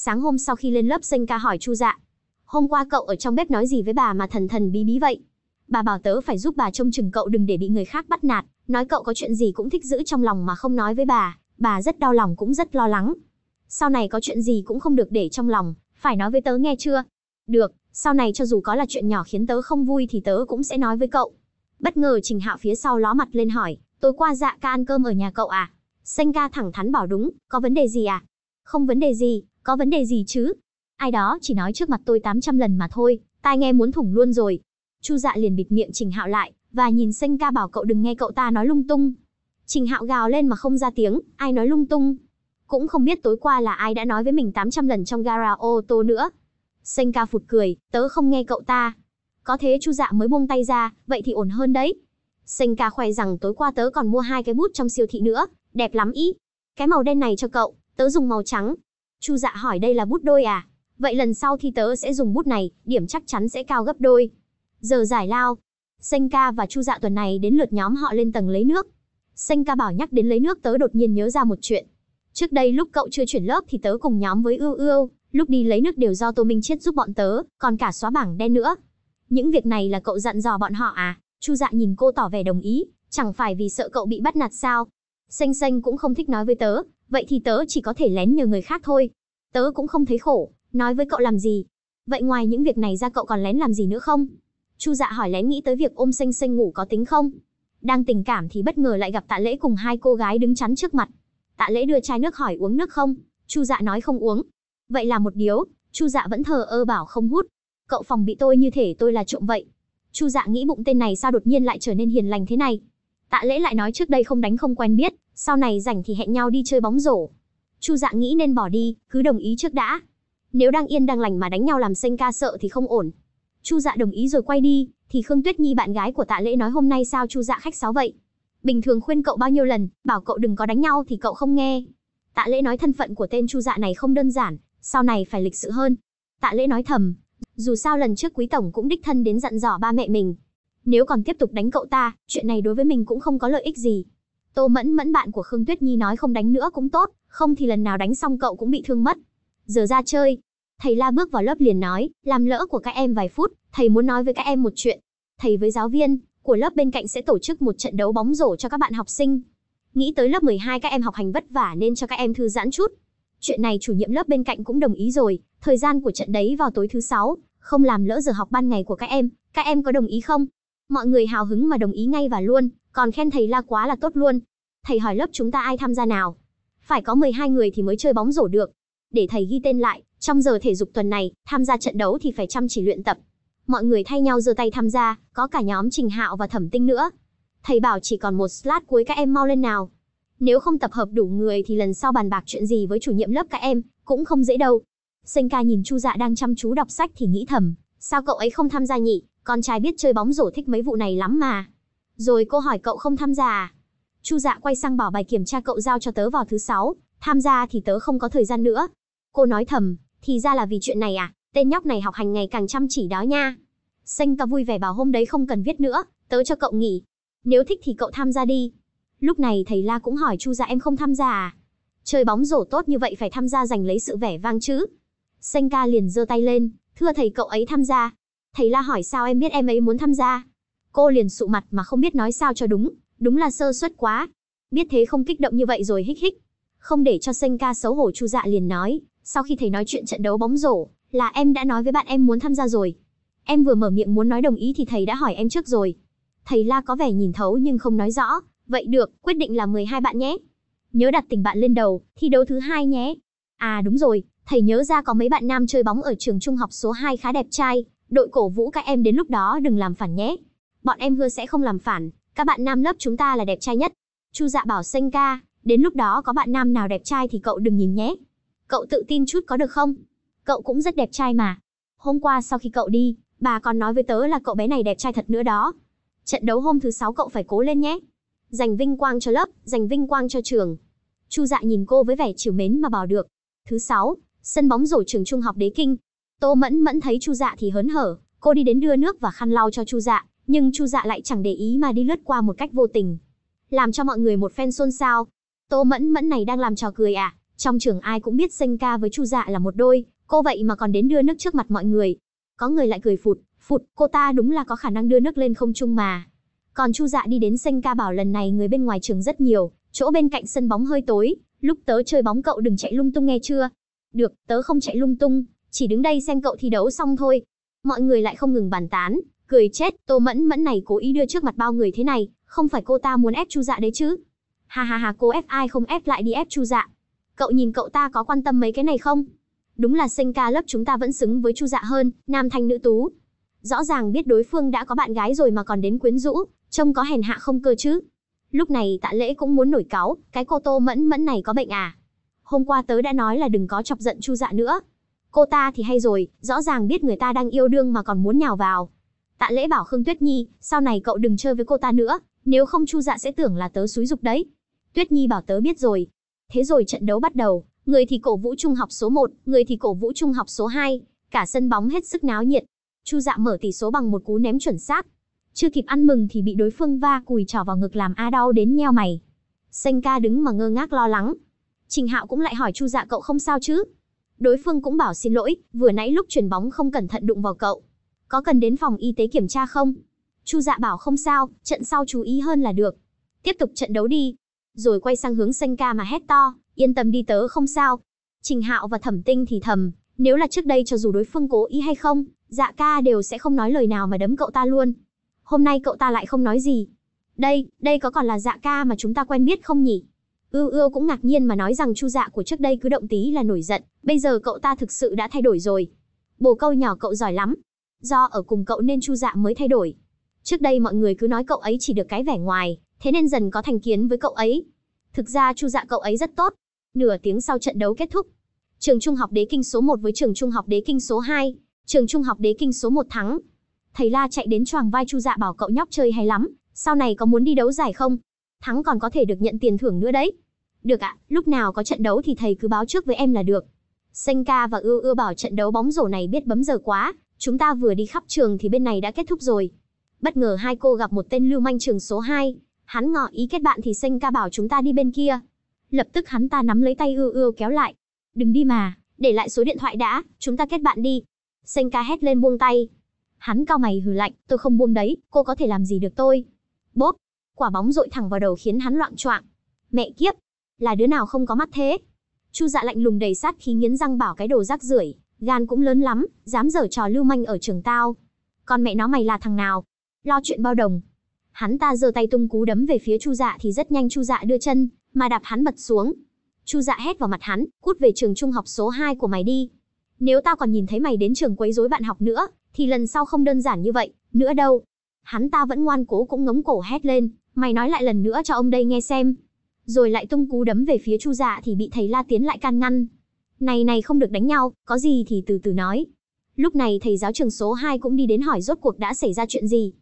sáng hôm sau khi lên lớp Sênh ca hỏi Chu Dạ. Hôm qua cậu ở trong bếp nói gì với bà mà thần thần bí bí vậy? Bà bảo tớ phải giúp bà trông chừng cậu đừng để bị người khác bắt nạt, nói cậu có chuyện gì cũng thích giữ trong lòng mà không nói với bà, bà rất đau lòng cũng rất lo lắng. Sau này có chuyện gì cũng không được để trong lòng, phải nói với tớ nghe chưa? Được, sau này cho dù có là chuyện nhỏ khiến tớ không vui thì tớ cũng sẽ nói với cậu. Bất ngờ Trình Hạo phía sau ló mặt lên hỏi, tối qua dạ ca ăn cơm ở nhà cậu à? Sênh ca thẳng thắn bảo đúng, có vấn đề gì à? Không vấn đề gì, có vấn đề gì chứ? Ai đó chỉ nói trước mặt tôi 800 lần mà thôi, tai nghe muốn thủng luôn rồi. Chu Dạ liền bịt miệng Trình Hạo lại, và nhìn Sênh Ca bảo cậu đừng nghe cậu ta nói lung tung. Trình Hạo gào lên mà không ra tiếng, ai nói lung tung? Cũng không biết tối qua là ai đã nói với mình 800 lần trong gara ô tô nữa. Sênh Ca phụt cười, tớ không nghe cậu ta. Có thế Chu Dạ mới buông tay ra, vậy thì ổn hơn đấy. Sênh Ca khoe rằng tối qua tớ còn mua hai cái bút trong siêu thị nữa, đẹp lắm ý. Cái màu đen này cho cậu, tớ dùng màu trắng, Chu Dạ hỏi đây là bút đôi à? Vậy lần sau thi tớ sẽ dùng bút này, điểm chắc chắn sẽ cao gấp đôi. Giờ giải lao. Xanh ca và Chu Dạ tuần này đến lượt nhóm họ lên tầng lấy nước. Xanh ca bảo nhắc đến lấy nước tớ đột nhiên nhớ ra một chuyện. Trước đây lúc cậu chưa chuyển lớp thì tớ cùng nhóm với Ưu Ưu, lúc đi lấy nước đều do Tô Minh chết giúp bọn tớ, còn cả xóa bảng đen nữa. Những việc này là cậu dặn dò bọn họ à? Chu Dạ nhìn cô tỏ vẻ đồng ý, chẳng phải vì sợ cậu bị bắt nạt sao? Xanh xanh cũng không thích nói với tớ, Vậy thì tớ chỉ có thể lén nhờ người khác thôi. Tớ cũng không thấy khổ, nói với cậu làm gì. Vậy ngoài những việc này ra cậu còn lén làm gì nữa không? Chu dạ hỏi lén nghĩ tới việc ôm xanh xanh ngủ có tính không? Đang tình cảm thì bất ngờ lại gặp tạ lễ cùng hai cô gái đứng chắn trước mặt. Tạ lễ đưa chai nước hỏi uống nước không? Chu dạ nói không uống. Vậy là một điếu, Chu dạ vẫn thờ ơ bảo không hút. Cậu phòng bị tôi như thể tôi là trộm vậy. Chu dạ nghĩ bụng tên này sao đột nhiên lại trở nên hiền lành thế này. Tạ lễ lại nói trước đây không đánh không quen biết, sau này rảnh thì hẹn nhau đi chơi bóng rổ. Chu Dạ nghĩ nên bỏ đi, cứ đồng ý trước đã. Nếu đang yên đang lành mà đánh nhau làm sinh ca sợ thì không ổn. Chu Dạ đồng ý rồi quay đi, thì Khương Tuyết Nhi bạn gái của Tạ Lễ nói hôm nay sao Chu Dạ khách sáo vậy? Bình thường khuyên cậu bao nhiêu lần, bảo cậu đừng có đánh nhau thì cậu không nghe. Tạ Lễ nói thân phận của tên Chu Dạ này không đơn giản, sau này phải lịch sự hơn. Tạ Lễ nói thầm, dù sao lần trước Quý tổng cũng đích thân đến dặn dò ba mẹ mình, nếu còn tiếp tục đánh cậu ta, chuyện này đối với mình cũng không có lợi ích gì. Tô Mẫn Mẫn bạn của Khương Tuyết Nhi nói không đánh nữa cũng tốt, không thì lần nào đánh xong cậu cũng bị thương mất. Giờ ra chơi. Thầy La bước vào lớp liền nói, làm lỡ của các em vài phút, thầy muốn nói với các em một chuyện. Thầy với giáo viên của lớp bên cạnh sẽ tổ chức một trận đấu bóng rổ cho các bạn học sinh. Nghĩ tới lớp 12 các em học hành vất vả nên cho các em thư giãn chút. Chuyện này chủ nhiệm lớp bên cạnh cũng đồng ý rồi, thời gian của trận đấy vào tối thứ sáu, không làm lỡ giờ học ban ngày của các em, các em có đồng ý không? Mọi người hào hứng mà đồng ý ngay và luôn, còn khen thầy La quá là tốt luôn. Thầy hỏi lớp chúng ta ai tham gia nào? Phải có 12 người thì mới chơi bóng rổ được. Để thầy ghi tên lại, trong giờ thể dục tuần này, tham gia trận đấu thì phải chăm chỉ luyện tập. Mọi người thay nhau giơ tay tham gia, có cả nhóm Trình Hạo và Thẩm Tinh nữa. Thầy bảo chỉ còn một slot cuối các em mau lên nào. Nếu không tập hợp đủ người thì lần sau bàn bạc chuyện gì với chủ nhiệm lớp các em, cũng không dễ đâu. Sinh ca nhìn Chu Dạ đang chăm chú đọc sách thì nghĩ thầm, sao cậu ấy không tham gia nhỉ, con trai biết chơi bóng rổ thích mấy vụ này lắm mà. Rồi cô hỏi cậu không tham gia à? Chu dạ quay sang bảo bài kiểm tra cậu giao cho tớ vào thứ sáu, tham gia thì tớ không có thời gian nữa. Cô nói thầm, thì ra là vì chuyện này à, tên nhóc này học hành ngày càng chăm chỉ đó nha. Xanh ca vui vẻ bảo hôm đấy không cần viết nữa, tớ cho cậu nghỉ. Nếu thích thì cậu tham gia đi. Lúc này thầy La cũng hỏi Chu dạ em không tham gia à? Chơi bóng rổ tốt như vậy phải tham gia giành lấy sự vẻ vang chứ. Xanh ca liền giơ tay lên, thưa thầy cậu ấy tham gia. Thầy La hỏi sao em biết em ấy muốn tham gia? Cô liền sụ mặt mà không biết nói sao cho đúng, đúng là sơ suất quá. Biết thế không kích động như vậy rồi hích hích. Không để cho Sênh ca xấu hổ Chu Dạ liền nói, sau khi thầy nói chuyện trận đấu bóng rổ, là em đã nói với bạn em muốn tham gia rồi. Em vừa mở miệng muốn nói đồng ý thì thầy đã hỏi em trước rồi. Thầy La có vẻ nhìn thấu nhưng không nói rõ, vậy được, quyết định là 12 bạn nhé. Nhớ đặt tình bạn lên đầu, thi đấu thứ hai nhé. À đúng rồi, thầy nhớ ra có mấy bạn nam chơi bóng ở trường trung học số 2 khá đẹp trai, đội cổ vũ các em đến lúc đó đừng làm phản nhé bọn em hứa sẽ không làm phản, các bạn nam lớp chúng ta là đẹp trai nhất. Chu Dạ bảo Sênh ca, đến lúc đó có bạn nam nào đẹp trai thì cậu đừng nhìn nhé. Cậu tự tin chút có được không? Cậu cũng rất đẹp trai mà. Hôm qua sau khi cậu đi, bà còn nói với tớ là cậu bé này đẹp trai thật nữa đó. Trận đấu hôm thứ sáu cậu phải cố lên nhé. Dành vinh quang cho lớp, dành vinh quang cho trường. Chu Dạ nhìn cô với vẻ chiều mến mà bảo được. Thứ sáu, sân bóng rổ trường trung học Đế Kinh. Tô Mẫn Mẫn thấy Chu Dạ thì hớn hở, cô đi đến đưa nước và khăn lau cho Chu Dạ, nhưng Chu Dạ lại chẳng để ý mà đi lướt qua một cách vô tình, làm cho mọi người một phen xôn xao. Tô Mẫn Mẫn này đang làm trò cười à? Trong trường ai cũng biết Sênh Ca với Chu Dạ là một đôi, cô vậy mà còn đến đưa nước trước mặt mọi người. Có người lại cười phụt, phụt, cô ta đúng là có khả năng đưa nước lên không trung mà. Còn Chu Dạ đi đến Sênh Ca bảo lần này người bên ngoài trường rất nhiều, chỗ bên cạnh sân bóng hơi tối, lúc tớ chơi bóng cậu đừng chạy lung tung nghe chưa? Được, tớ không chạy lung tung, chỉ đứng đây xem cậu thi đấu xong thôi. Mọi người lại không ngừng bàn tán, Cười chết, Tô Mẫn Mẫn này cố ý đưa trước mặt bao người thế này, không phải cô ta muốn ép Chu Dạ đấy chứ? Ha ha ha, cô ép ai không ép lại đi ép Chu Dạ. Cậu nhìn cậu ta có quan tâm mấy cái này không? Đúng là sinh ca lớp chúng ta vẫn xứng với Chu Dạ hơn, nam thanh nữ tú. Rõ ràng biết đối phương đã có bạn gái rồi mà còn đến quyến rũ, trông có hèn hạ không cơ chứ. Lúc này Tạ Lễ cũng muốn nổi cáu, cái cô Tô Mẫn Mẫn này có bệnh à? Hôm qua tớ đã nói là đừng có chọc giận Chu Dạ nữa. Cô ta thì hay rồi, rõ ràng biết người ta đang yêu đương mà còn muốn nhào vào, Tạ Lễ bảo Khương Tuyết Nhi, sau này cậu đừng chơi với cô ta nữa, nếu không Chu Dạ sẽ tưởng là tớ xúi dục đấy. Tuyết Nhi bảo tớ biết rồi. Thế rồi trận đấu bắt đầu, người thì cổ vũ trung học số 1, người thì cổ vũ trung học số 2, cả sân bóng hết sức náo nhiệt. Chu Dạ mở tỷ số bằng một cú ném chuẩn xác. Chưa kịp ăn mừng thì bị đối phương va cùi trỏ vào ngực làm A đau đến nheo mày. Xanh ca đứng mà ngơ ngác lo lắng. Trình Hạo cũng lại hỏi Chu Dạ cậu không sao chứ? Đối phương cũng bảo xin lỗi, vừa nãy lúc chuyển bóng không cẩn thận đụng vào cậu, có cần đến phòng y tế kiểm tra không? Chu Dạ bảo không sao, trận sau chú ý hơn là được. Tiếp tục trận đấu đi. Rồi quay sang hướng Xanh Ca mà hét to, yên tâm đi tớ không sao. Trình Hạo và Thẩm Tinh thì thầm, nếu là trước đây cho dù đối phương cố ý hay không, Dạ Ca đều sẽ không nói lời nào mà đấm cậu ta luôn. Hôm nay cậu ta lại không nói gì. Đây, đây có còn là Dạ Ca mà chúng ta quen biết không nhỉ? Ưu Ưu cũng ngạc nhiên mà nói rằng Chu Dạ của trước đây cứ động tí là nổi giận, bây giờ cậu ta thực sự đã thay đổi rồi. Bồ câu nhỏ cậu giỏi lắm, do ở cùng cậu nên Chu Dạ mới thay đổi. Trước đây mọi người cứ nói cậu ấy chỉ được cái vẻ ngoài, thế nên dần có thành kiến với cậu ấy. Thực ra Chu Dạ cậu ấy rất tốt. Nửa tiếng sau trận đấu kết thúc, trường trung học Đế Kinh số 1 với trường trung học Đế Kinh số 2, trường trung học Đế Kinh số 1 thắng. Thầy La chạy đến choàng vai Chu Dạ bảo cậu nhóc chơi hay lắm, sau này có muốn đi đấu giải không? Thắng còn có thể được nhận tiền thưởng nữa đấy. Được ạ, à, lúc nào có trận đấu thì thầy cứ báo trước với em là được. Senka và Ưa Ưa bảo trận đấu bóng rổ này biết bấm giờ quá, Chúng ta vừa đi khắp trường thì bên này đã kết thúc rồi. Bất ngờ hai cô gặp một tên lưu manh trường số 2. Hắn ngỏ ý kết bạn thì xanh ca bảo chúng ta đi bên kia. Lập tức hắn ta nắm lấy tay ưa ưa kéo lại. Đừng đi mà, để lại số điện thoại đã, chúng ta kết bạn đi. Xanh ca hét lên buông tay. Hắn cao mày hừ lạnh, tôi không buông đấy, cô có thể làm gì được tôi. Bốp, quả bóng dội thẳng vào đầu khiến hắn loạn choạng. Mẹ kiếp, là đứa nào không có mắt thế? Chu Dạ lạnh lùng đầy sát khí nghiến răng bảo cái đồ rác rưởi, gan cũng lớn lắm, dám giở trò lưu manh ở trường tao. Con mẹ nó mày là thằng nào? Lo chuyện bao đồng. Hắn ta giơ tay tung cú đấm về phía Chu Dạ thì rất nhanh Chu Dạ đưa chân mà đạp hắn bật xuống. Chu Dạ hét vào mặt hắn, "Cút về trường trung học số 2 của mày đi. Nếu tao còn nhìn thấy mày đến trường quấy rối bạn học nữa, thì lần sau không đơn giản như vậy, nữa đâu." Hắn ta vẫn ngoan cố cũng ngấm cổ hét lên, "Mày nói lại lần nữa cho ông đây nghe xem." Rồi lại tung cú đấm về phía Chu Dạ thì bị thầy La Tiến lại can ngăn, này này không được đánh nhau, có gì thì từ từ nói. Lúc này thầy giáo trường số 2 cũng đi đến hỏi rốt cuộc đã xảy ra chuyện gì.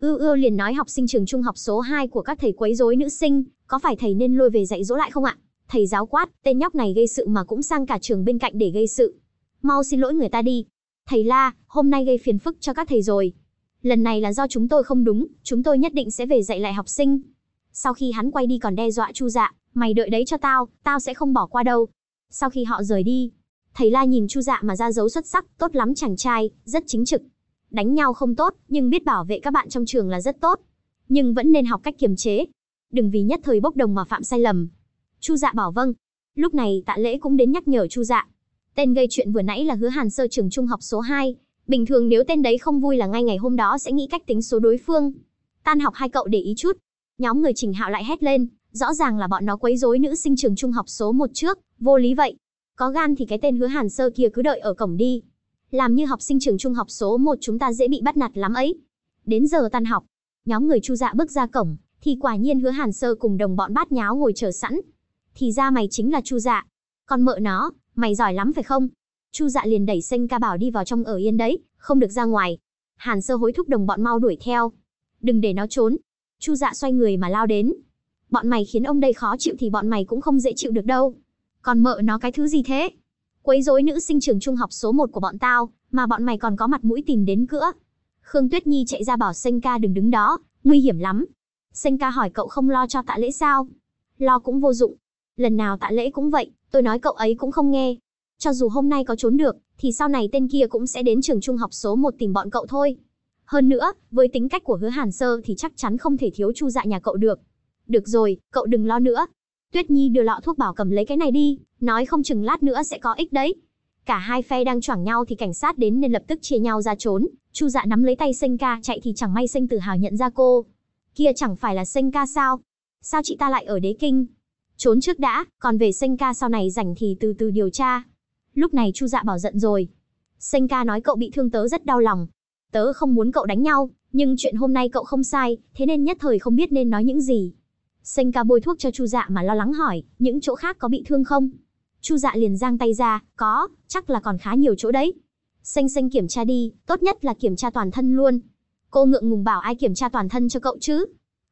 Ư ư liền nói học sinh trường trung học số 2 của các thầy quấy rối nữ sinh, có phải thầy nên lôi về dạy dỗ lại không ạ? Thầy giáo quát, tên nhóc này gây sự mà cũng sang cả trường bên cạnh để gây sự. Mau xin lỗi người ta đi. Thầy la, hôm nay gây phiền phức cho các thầy rồi. Lần này là do chúng tôi không đúng, chúng tôi nhất định sẽ về dạy lại học sinh. Sau khi hắn quay đi còn đe dọa Chu Dạ, mày đợi đấy cho tao, tao sẽ không bỏ qua đâu, sau khi họ rời đi, thầy La nhìn Chu Dạ mà ra dấu xuất sắc, tốt lắm chàng trai, rất chính trực. Đánh nhau không tốt, nhưng biết bảo vệ các bạn trong trường là rất tốt. Nhưng vẫn nên học cách kiềm chế. Đừng vì nhất thời bốc đồng mà phạm sai lầm. Chu Dạ bảo vâng. Lúc này Tạ Lễ cũng đến nhắc nhở Chu Dạ. Tên gây chuyện vừa nãy là Hứa Hàn sơ trường trung học số 2, bình thường nếu tên đấy không vui là ngay ngày hôm đó sẽ nghĩ cách tính số đối phương. Tan học hai cậu để ý chút. Nhóm người Trình Hạo lại hét lên, Rõ ràng là bọn nó quấy rối nữ sinh trường trung học số một trước, vô lý vậy. Có gan thì cái tên hứa hàn sơ kia cứ đợi ở cổng đi. Làm như học sinh trường trung học số một chúng ta dễ bị bắt nạt lắm ấy. Đến giờ tan học, nhóm người chu dạ bước ra cổng, thì quả nhiên hứa hàn sơ cùng đồng bọn bát nháo ngồi chờ sẵn. Thì ra mày chính là chu dạ. Con mợ nó, mày giỏi lắm phải không? Chu dạ liền đẩy xanh ca bảo đi vào trong ở yên đấy, không được ra ngoài. Hàn sơ hối thúc đồng bọn mau đuổi theo. Đừng để nó trốn. Chu dạ xoay người mà lao đến, bọn mày khiến ông đây khó chịu thì bọn mày cũng không dễ chịu được đâu. Còn mợ nó cái thứ gì thế? Quấy rối nữ sinh trường trung học số 1 của bọn tao, mà bọn mày còn có mặt mũi tìm đến cửa. Khương Tuyết Nhi chạy ra bảo Sênh ca đừng đứng đó, nguy hiểm lắm. Sênh ca hỏi cậu không lo cho tạ lễ sao? Lo cũng vô dụng. Lần nào tạ lễ cũng vậy, tôi nói cậu ấy cũng không nghe. Cho dù hôm nay có trốn được, thì sau này tên kia cũng sẽ đến trường trung học số 1 tìm bọn cậu thôi. Hơn nữa, với tính cách của hứa Hàn Sơ thì chắc chắn không thể thiếu chu dạ nhà cậu được. Được rồi, cậu đừng lo nữa. Tuyết Nhi đưa lọ thuốc bảo cầm lấy cái này đi, nói không chừng lát nữa sẽ có ích đấy. Cả hai phe đang choảng nhau thì cảnh sát đến nên lập tức chia nhau ra trốn. Chu Dạ nắm lấy tay Sinh Ca chạy thì chẳng may Sinh Tử Hào nhận ra cô. Kia chẳng phải là Sinh Ca sao? Sao chị ta lại ở Đế Kinh? Trốn trước đã, còn về Sinh Ca sau này rảnh thì từ từ điều tra. Lúc này Chu Dạ bảo giận rồi. Sinh Ca nói cậu bị thương tớ rất đau lòng. Tớ không muốn cậu đánh nhau, nhưng chuyện hôm nay cậu không sai, thế nên nhất thời không biết nên nói những gì. Xanh ca bôi thuốc cho Chu Dạ mà lo lắng hỏi, những chỗ khác có bị thương không? Chu Dạ liền giang tay ra, có, chắc là còn khá nhiều chỗ đấy. Xanh xanh kiểm tra đi, tốt nhất là kiểm tra toàn thân luôn. Cô ngượng ngùng bảo ai kiểm tra toàn thân cho cậu chứ?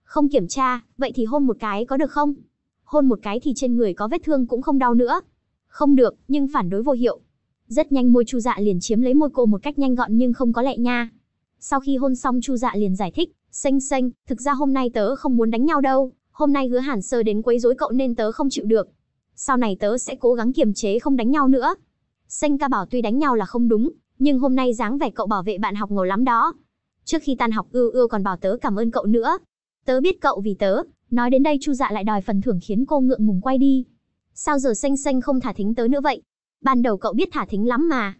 Không kiểm tra, vậy thì hôn một cái có được không? Hôn một cái thì trên người có vết thương cũng không đau nữa. Không được, nhưng phản đối vô hiệu. Rất nhanh môi Chu Dạ liền chiếm lấy môi cô một cách nhanh gọn nhưng không có lẹ nha. Sau khi hôn xong Chu Dạ liền giải thích, "Xanh xanh, thực ra hôm nay tớ không muốn đánh nhau đâu, hôm nay hứa Hàn Sơ đến quấy rối cậu nên tớ không chịu được. Sau này tớ sẽ cố gắng kiềm chế không đánh nhau nữa. Xanh ca bảo tuy đánh nhau là không đúng, nhưng hôm nay dáng vẻ cậu bảo vệ bạn học ngầu lắm đó. Trước khi tan học ưu ưu còn bảo tớ cảm ơn cậu nữa. Tớ biết cậu vì tớ, nói đến đây chu dạ lại đòi phần thưởng khiến cô ngượng ngùng quay đi. Sao giờ xanh xanh không thả thính tớ nữa vậy? Ban đầu cậu biết thả thính lắm mà.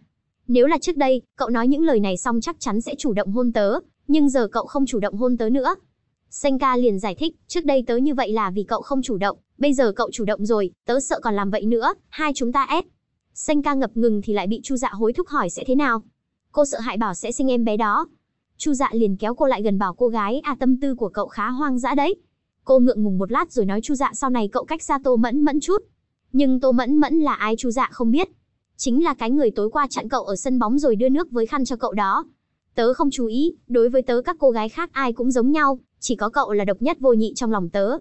Nếu là trước đây, cậu nói những lời này xong chắc chắn sẽ chủ động hôn tớ, nhưng giờ cậu không chủ động hôn tớ nữa, Xanh ca liền giải thích, trước đây tớ như vậy là vì cậu không chủ động, bây giờ cậu chủ động rồi, tớ sợ còn làm vậy nữa, hai chúng ta ép. Xanh ca ngập ngừng thì lại bị Chu Dạ hối thúc hỏi sẽ thế nào. Cô sợ hại bảo sẽ sinh em bé đó. Chu Dạ liền kéo cô lại gần bảo cô gái, à tâm tư của cậu khá hoang dã đấy. Cô ngượng ngùng một lát rồi nói Chu Dạ sau này cậu cách xa Tô Mẫn Mẫn chút. Nhưng Tô Mẫn Mẫn là ai Chu Dạ không biết. Chính là cái người tối qua chặn cậu ở sân bóng rồi đưa nước với khăn cho cậu đó. Tớ không chú ý, đối với tớ các cô gái khác ai cũng giống nhau, chỉ có cậu là độc nhất vô nhị trong lòng tớ.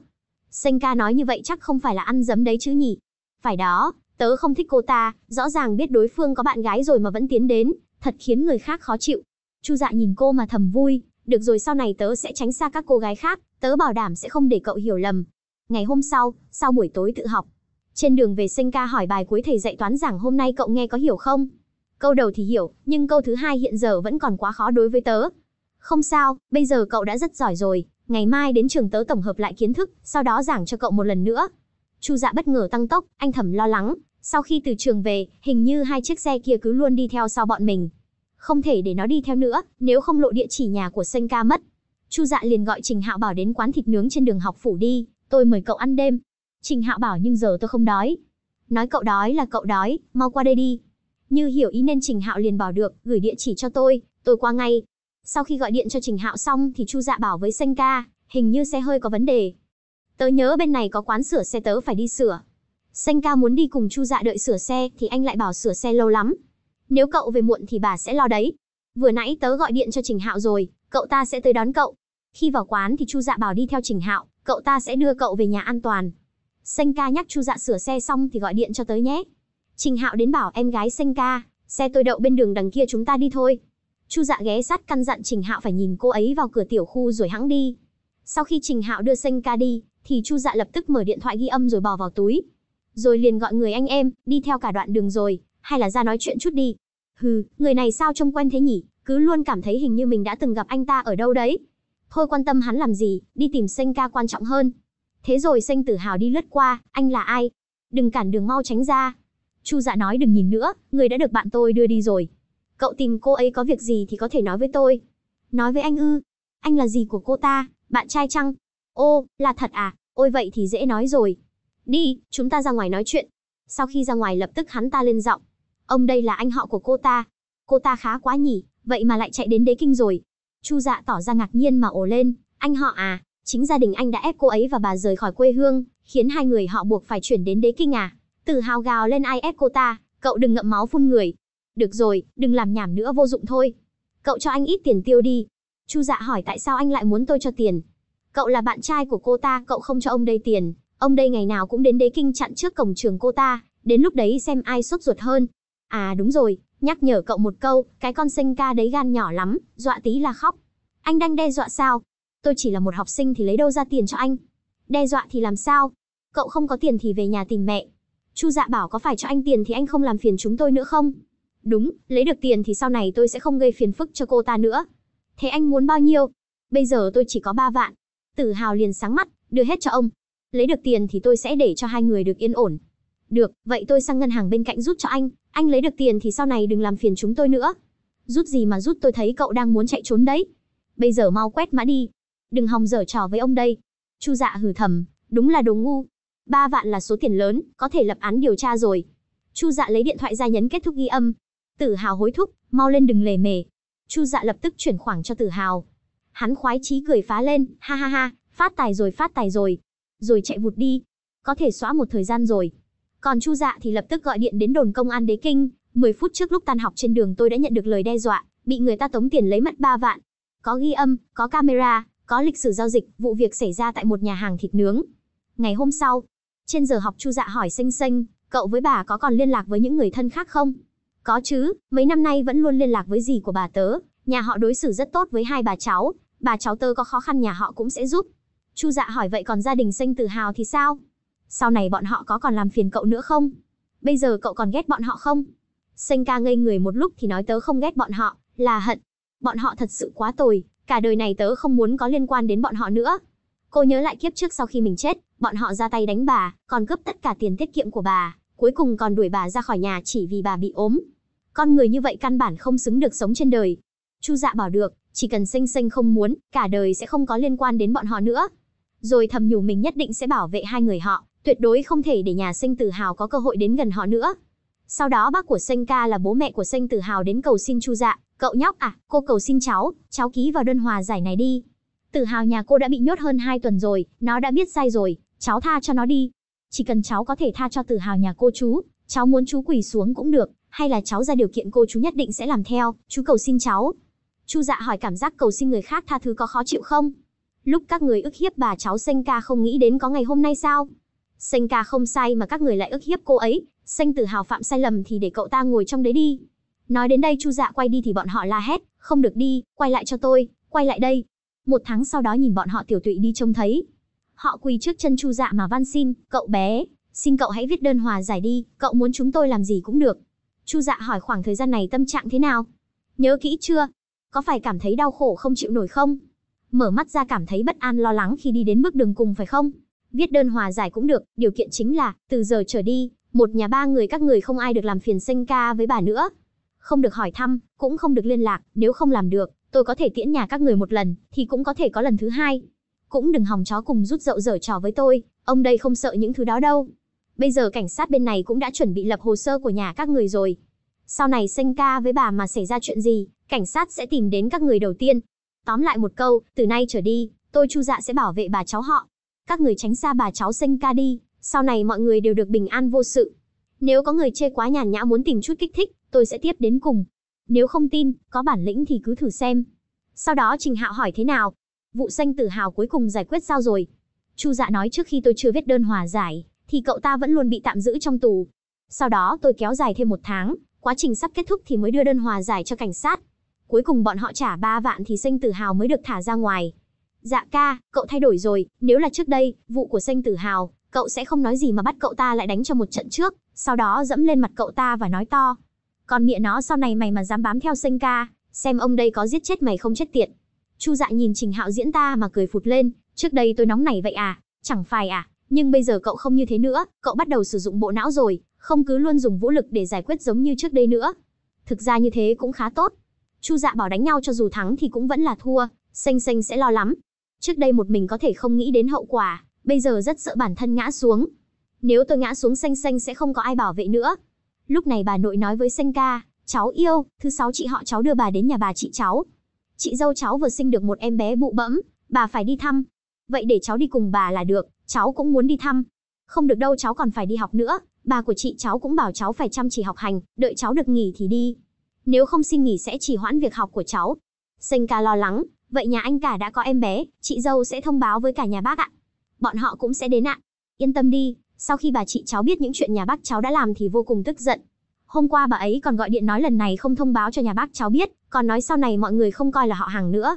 Xanh ca nói như vậy chắc không phải là ăn dấm đấy chứ nhỉ. Phải đó, tớ không thích cô ta, rõ ràng biết đối phương có bạn gái rồi mà vẫn tiến đến, thật khiến người khác khó chịu. Chu dạ nhìn cô mà thầm vui, được rồi sau này tớ sẽ tránh xa các cô gái khác, tớ bảo đảm sẽ không để cậu hiểu lầm. Ngày hôm sau, sau buổi tối tự học, trên đường về Senka hỏi bài cuối thầy dạy toán giảng hôm nay cậu nghe có hiểu không? Câu đầu thì hiểu, nhưng câu thứ hai hiện giờ vẫn còn quá khó đối với tớ. Không sao, bây giờ cậu đã rất giỏi rồi, ngày mai đến trường tớ tổng hợp lại kiến thức, sau đó giảng cho cậu một lần nữa. Chu Dạ bất ngờ tăng tốc, anh thầm lo lắng, sau khi từ trường về, hình như hai chiếc xe kia cứ luôn đi theo sau bọn mình. Không thể để nó đi theo nữa, nếu không lộ địa chỉ nhà của ca mất. Chu Dạ liền gọi Trình Hạo Bảo đến quán thịt nướng trên đường học phủ đi, tôi mời cậu ăn đêm. Trình Hạo Bảo nhưng giờ tôi không đói. Nói cậu đói là cậu đói, mau qua đây đi. Như hiểu ý nên Trình Hạo liền bỏ được, gửi địa chỉ cho tôi, tôi qua ngay. Sau khi gọi điện cho Trình Hạo xong thì Chu Dạ bảo với Sanh Ca, hình như xe hơi có vấn đề. Tớ nhớ bên này có quán sửa xe tớ phải đi sửa. Sanh Ca muốn đi cùng Chu Dạ đợi sửa xe thì anh lại bảo sửa xe lâu lắm. Nếu cậu về muộn thì bà sẽ lo đấy. Vừa nãy tớ gọi điện cho Trình Hạo rồi, cậu ta sẽ tới đón cậu. Khi vào quán thì Chu Dạ bảo đi theo Trình Hạo, cậu ta sẽ đưa cậu về nhà an toàn. Sanh Ca nhắc Chu Dạ sửa xe xong thì gọi điện cho tớ nhé. Trình Hạo đến bảo em gái Xanh ca, xe tôi đậu bên đường đằng kia chúng ta đi thôi. Chu Dạ ghé sát căn dặn Trình Hạo phải nhìn cô ấy vào cửa tiểu khu rồi hãng đi. Sau khi Trình Hạo đưa Xanh ca đi, thì Chu Dạ lập tức mở điện thoại ghi âm rồi bỏ vào túi. Rồi liền gọi người anh em, đi theo cả đoạn đường rồi, hay là ra nói chuyện chút đi. Hừ, người này sao trông quen thế nhỉ, cứ luôn cảm thấy hình như mình đã từng gặp anh ta ở đâu đấy. Thôi quan tâm hắn làm gì, đi tìm Xanh ca quan trọng hơn. Thế rồi Xanh Tử Hào đi lướt qua, anh là ai? Đừng cản đường mau tránh ra, Chu Dạ nói đừng nhìn nữa, người đã được bạn tôi đưa đi rồi. Cậu tìm cô ấy có việc gì thì có thể nói với tôi. Nói với anh ư? Anh là gì của cô ta, bạn trai chăng? Ô, là thật à? Ôi vậy thì dễ nói rồi. Đi, chúng ta ra ngoài nói chuyện. Sau khi ra ngoài lập tức hắn ta lên giọng. Ông đây là anh họ của cô ta. Cô ta khá quá nhỉ, vậy mà lại chạy đến đế kinh rồi. Chu dạ tỏ ra ngạc nhiên mà ồ lên. Anh họ à, chính gia đình anh đã ép cô ấy và bà rời khỏi quê hương, khiến hai người họ buộc phải chuyển đến đế kinh à? Từ hào gào lên ai ép cô ta, cậu đừng ngậm máu phun người. Được rồi, đừng làm nhảm nữa vô dụng thôi. Cậu cho anh ít tiền tiêu đi. Chu dạ hỏi tại sao anh lại muốn tôi cho tiền. Cậu là bạn trai của cô ta, cậu không cho ông đây tiền. Ông đây ngày nào cũng đến đế kinh chặn trước cổng trường cô ta, đến lúc đấy xem ai sốt ruột hơn. À đúng rồi, nhắc nhở cậu một câu, cái con sinh ca đấy gan nhỏ lắm, dọa tí là khóc. Anh đang đe dọa sao? Tôi chỉ là một học sinh thì lấy đâu ra tiền cho anh? Đe dọa thì làm sao? Cậu không có tiền thì về nhà tìm mẹ, Chu Dạ bảo có phải cho anh tiền thì anh không làm phiền chúng tôi nữa không? Đúng, lấy được tiền thì sau này tôi sẽ không gây phiền phức cho cô ta nữa. Thế anh muốn bao nhiêu? Bây giờ tôi chỉ có 3 vạn. Tử Hào liền sáng mắt, đưa hết cho ông. Lấy được tiền thì tôi sẽ để cho hai người được yên ổn. Được, vậy tôi sang ngân hàng bên cạnh rút cho anh, anh lấy được tiền thì sau này đừng làm phiền chúng tôi nữa. Rút gì mà rút tôi thấy cậu đang muốn chạy trốn đấy. Bây giờ mau quét mã đi. Đừng hòng dở trò với ông đây. Chu dạ hừ thầm, đúng là đồ ngu, 3 vạn là số tiền lớn, có thể lập án điều tra rồi. Chu Dạ lấy điện thoại ra nhấn kết thúc ghi âm. Tử Hào hối thúc, mau lên đừng lề mề. Chu Dạ lập tức chuyển khoản cho Tử Hào. Hắn khoái chí cười phá lên, ha ha ha, phát tài rồi phát tài rồi. Rồi chạy vụt đi, có thể xóa một thời gian rồi. Còn Chu Dạ thì lập tức gọi điện đến đồn công an Đế Kinh, 10 phút trước lúc tan học trên đường tôi đã nhận được lời đe dọa, bị người ta tống tiền lấy mất 3 vạn. Có ghi âm, có camera, có lịch sử giao dịch, vụ việc xảy ra tại một nhà hàng thịt nướng. Ngày hôm sau, trên giờ học Chu Dạ hỏi xanh xanh, cậu với bà có còn liên lạc với những người thân khác không? Có chứ, mấy năm nay vẫn luôn liên lạc với dì của bà tớ, nhà họ đối xử rất tốt với hai bà cháu, bà cháu tớ có khó khăn nhà họ cũng sẽ giúp. Chu Dạ hỏi vậy còn gia đình xanh tự hào thì sao? Sau này bọn họ có còn làm phiền cậu nữa không? Bây giờ cậu còn ghét bọn họ không? Xanh ca ngây người một lúc thì nói tớ không ghét bọn họ, là hận. Bọn họ thật sự quá tồi, cả đời này tớ không muốn có liên quan đến bọn họ nữa. Cô nhớ lại kiếp trước sau khi mình chết, bọn họ ra tay đánh bà, còn cướp tất cả tiền tiết kiệm của bà, cuối cùng còn đuổi bà ra khỏi nhà chỉ vì bà bị ốm. Con người như vậy căn bản không xứng được sống trên đời. Chu Dạ bảo được, chỉ cần sinh sinh không muốn, cả đời sẽ không có liên quan đến bọn họ nữa. Rồi thầm nhủ mình nhất định sẽ bảo vệ hai người họ, tuyệt đối không thể để nhà sinh tử hào có cơ hội đến gần họ nữa. Sau đó bác của Sinh ca là bố mẹ của Sinh tử hào đến cầu xin Chu Dạ, cậu nhóc à, cô cầu xin cháu, cháu ký vào đơn hòa giải này đi. Tử hào nhà cô đã bị nhốt hơn 2 tuần rồi, nó đã biết sai rồi, cháu tha cho nó đi. Chỉ cần cháu có thể tha cho tử hào nhà cô chú, cháu muốn chú quỳ xuống cũng được, hay là cháu ra điều kiện cô chú nhất định sẽ làm theo, chú cầu xin cháu. Chu dạ hỏi cảm giác cầu xin người khác tha thứ có khó chịu không? Lúc các người ức hiếp bà cháu Sanh ca không nghĩ đến có ngày hôm nay sao? Sanh ca không sai mà các người lại ức hiếp cô ấy, Sanh tử hào phạm sai lầm thì để cậu ta ngồi trong đấy đi. Nói đến đây Chu dạ quay đi thì bọn họ la hét, không được đi, quay lại cho tôi, quay lại đây. Một tháng sau đó nhìn bọn họ tiểu tụy đi trông thấy, Họ quỳ trước chân Chu Dạ mà van xin, "Cậu bé, xin cậu hãy viết đơn hòa giải đi, cậu muốn chúng tôi làm gì cũng được." Chu Dạ hỏi khoảng thời gian này tâm trạng thế nào? Nhớ kỹ chưa? Có phải cảm thấy đau khổ không chịu nổi không? Mở mắt ra cảm thấy bất an lo lắng khi đi đến bước đường cùng phải không? Viết đơn hòa giải cũng được, điều kiện chính là từ giờ trở đi, một nhà ba người các người không ai được làm phiền Sênh ca với bà nữa. Không được hỏi thăm, cũng không được liên lạc, nếu không làm được, tôi có thể tiễn nhà các người một lần, thì cũng có thể có lần thứ hai cũng đừng hòng chó cùng rút dậu dở trò với tôi, ông đây không sợ những thứ đó đâu. Bây giờ cảnh sát bên này cũng đã chuẩn bị lập hồ sơ của nhà các người rồi. Sau này sinh ca với bà mà xảy ra chuyện gì, cảnh sát sẽ tìm đến các người đầu tiên. Tóm lại một câu, từ nay trở đi, tôi chu dạ sẽ bảo vệ bà cháu họ. Các người tránh xa bà cháu sinh ca đi, sau này mọi người đều được bình an vô sự. Nếu có người chê quá nhàn nhã muốn tìm chút kích thích, tôi sẽ tiếp đến cùng. Nếu không tin, có bản lĩnh thì cứ thử xem. Sau đó Trình Hạo hỏi thế nào, Vụ xanh tự hào cuối cùng giải quyết sao rồi? Chu Dạ nói trước khi tôi chưa viết đơn hòa giải, thì cậu ta vẫn luôn bị tạm giữ trong tù. Sau đó tôi kéo dài thêm một tháng, quá trình sắp kết thúc thì mới đưa đơn hòa giải cho cảnh sát. Cuối cùng bọn họ trả 3 vạn thì Xanh Tử Hào mới được thả ra ngoài. Dạ ca, cậu thay đổi rồi, nếu là trước đây, vụ của Xanh Tử Hào, cậu sẽ không nói gì mà bắt cậu ta lại đánh cho một trận trước, sau đó dẫm lên mặt cậu ta và nói to. Còn mẹ nó sau này mày mà dám bám theo Xanh ca, xem ông đây có giết chết mày không chết tiệt. Chu Dạ nhìn Trình Hạo diễn ta mà cười phụt lên, trước đây tôi nóng nảy vậy à, chẳng phải à, nhưng bây giờ cậu không như thế nữa, cậu bắt đầu sử dụng bộ não rồi, không cứ luôn dùng vũ lực để giải quyết giống như trước đây nữa. Thực ra như thế cũng khá tốt. Chu Dạ bảo đánh nhau cho dù thắng thì cũng vẫn là thua, Xanh Xanh sẽ lo lắm. Trước đây một mình có thể không nghĩ đến hậu quả, bây giờ rất sợ bản thân ngã xuống. Nếu tôi ngã xuống Xanh Xanh sẽ không có ai bảo vệ nữa. Lúc này bà nội nói với Xanh ca, cháu yêu, thứ sáu chị họ cháu đưa bà đến nhà bà chị cháu, Chị dâu cháu vừa sinh được một em bé bụ bẫm, bà phải đi thăm. Vậy để cháu đi cùng bà là được, cháu cũng muốn đi thăm. Không được đâu cháu còn phải đi học nữa, bà của chị cháu cũng bảo cháu phải chăm chỉ học hành, đợi cháu được nghỉ thì đi. Nếu không xin nghỉ sẽ trì hoãn việc học của cháu. Sinh ca lo lắng, vậy nhà anh cả đã có em bé, chị dâu sẽ thông báo với cả nhà bác ạ. Bọn họ cũng sẽ đến ạ. Yên tâm đi, sau khi bà chị cháu biết những chuyện nhà bác cháu đã làm thì vô cùng tức giận, Hôm qua bà ấy còn gọi điện nói lần này không thông báo cho nhà bác cháu biết, còn nói sau này mọi người không coi là họ hàng nữa.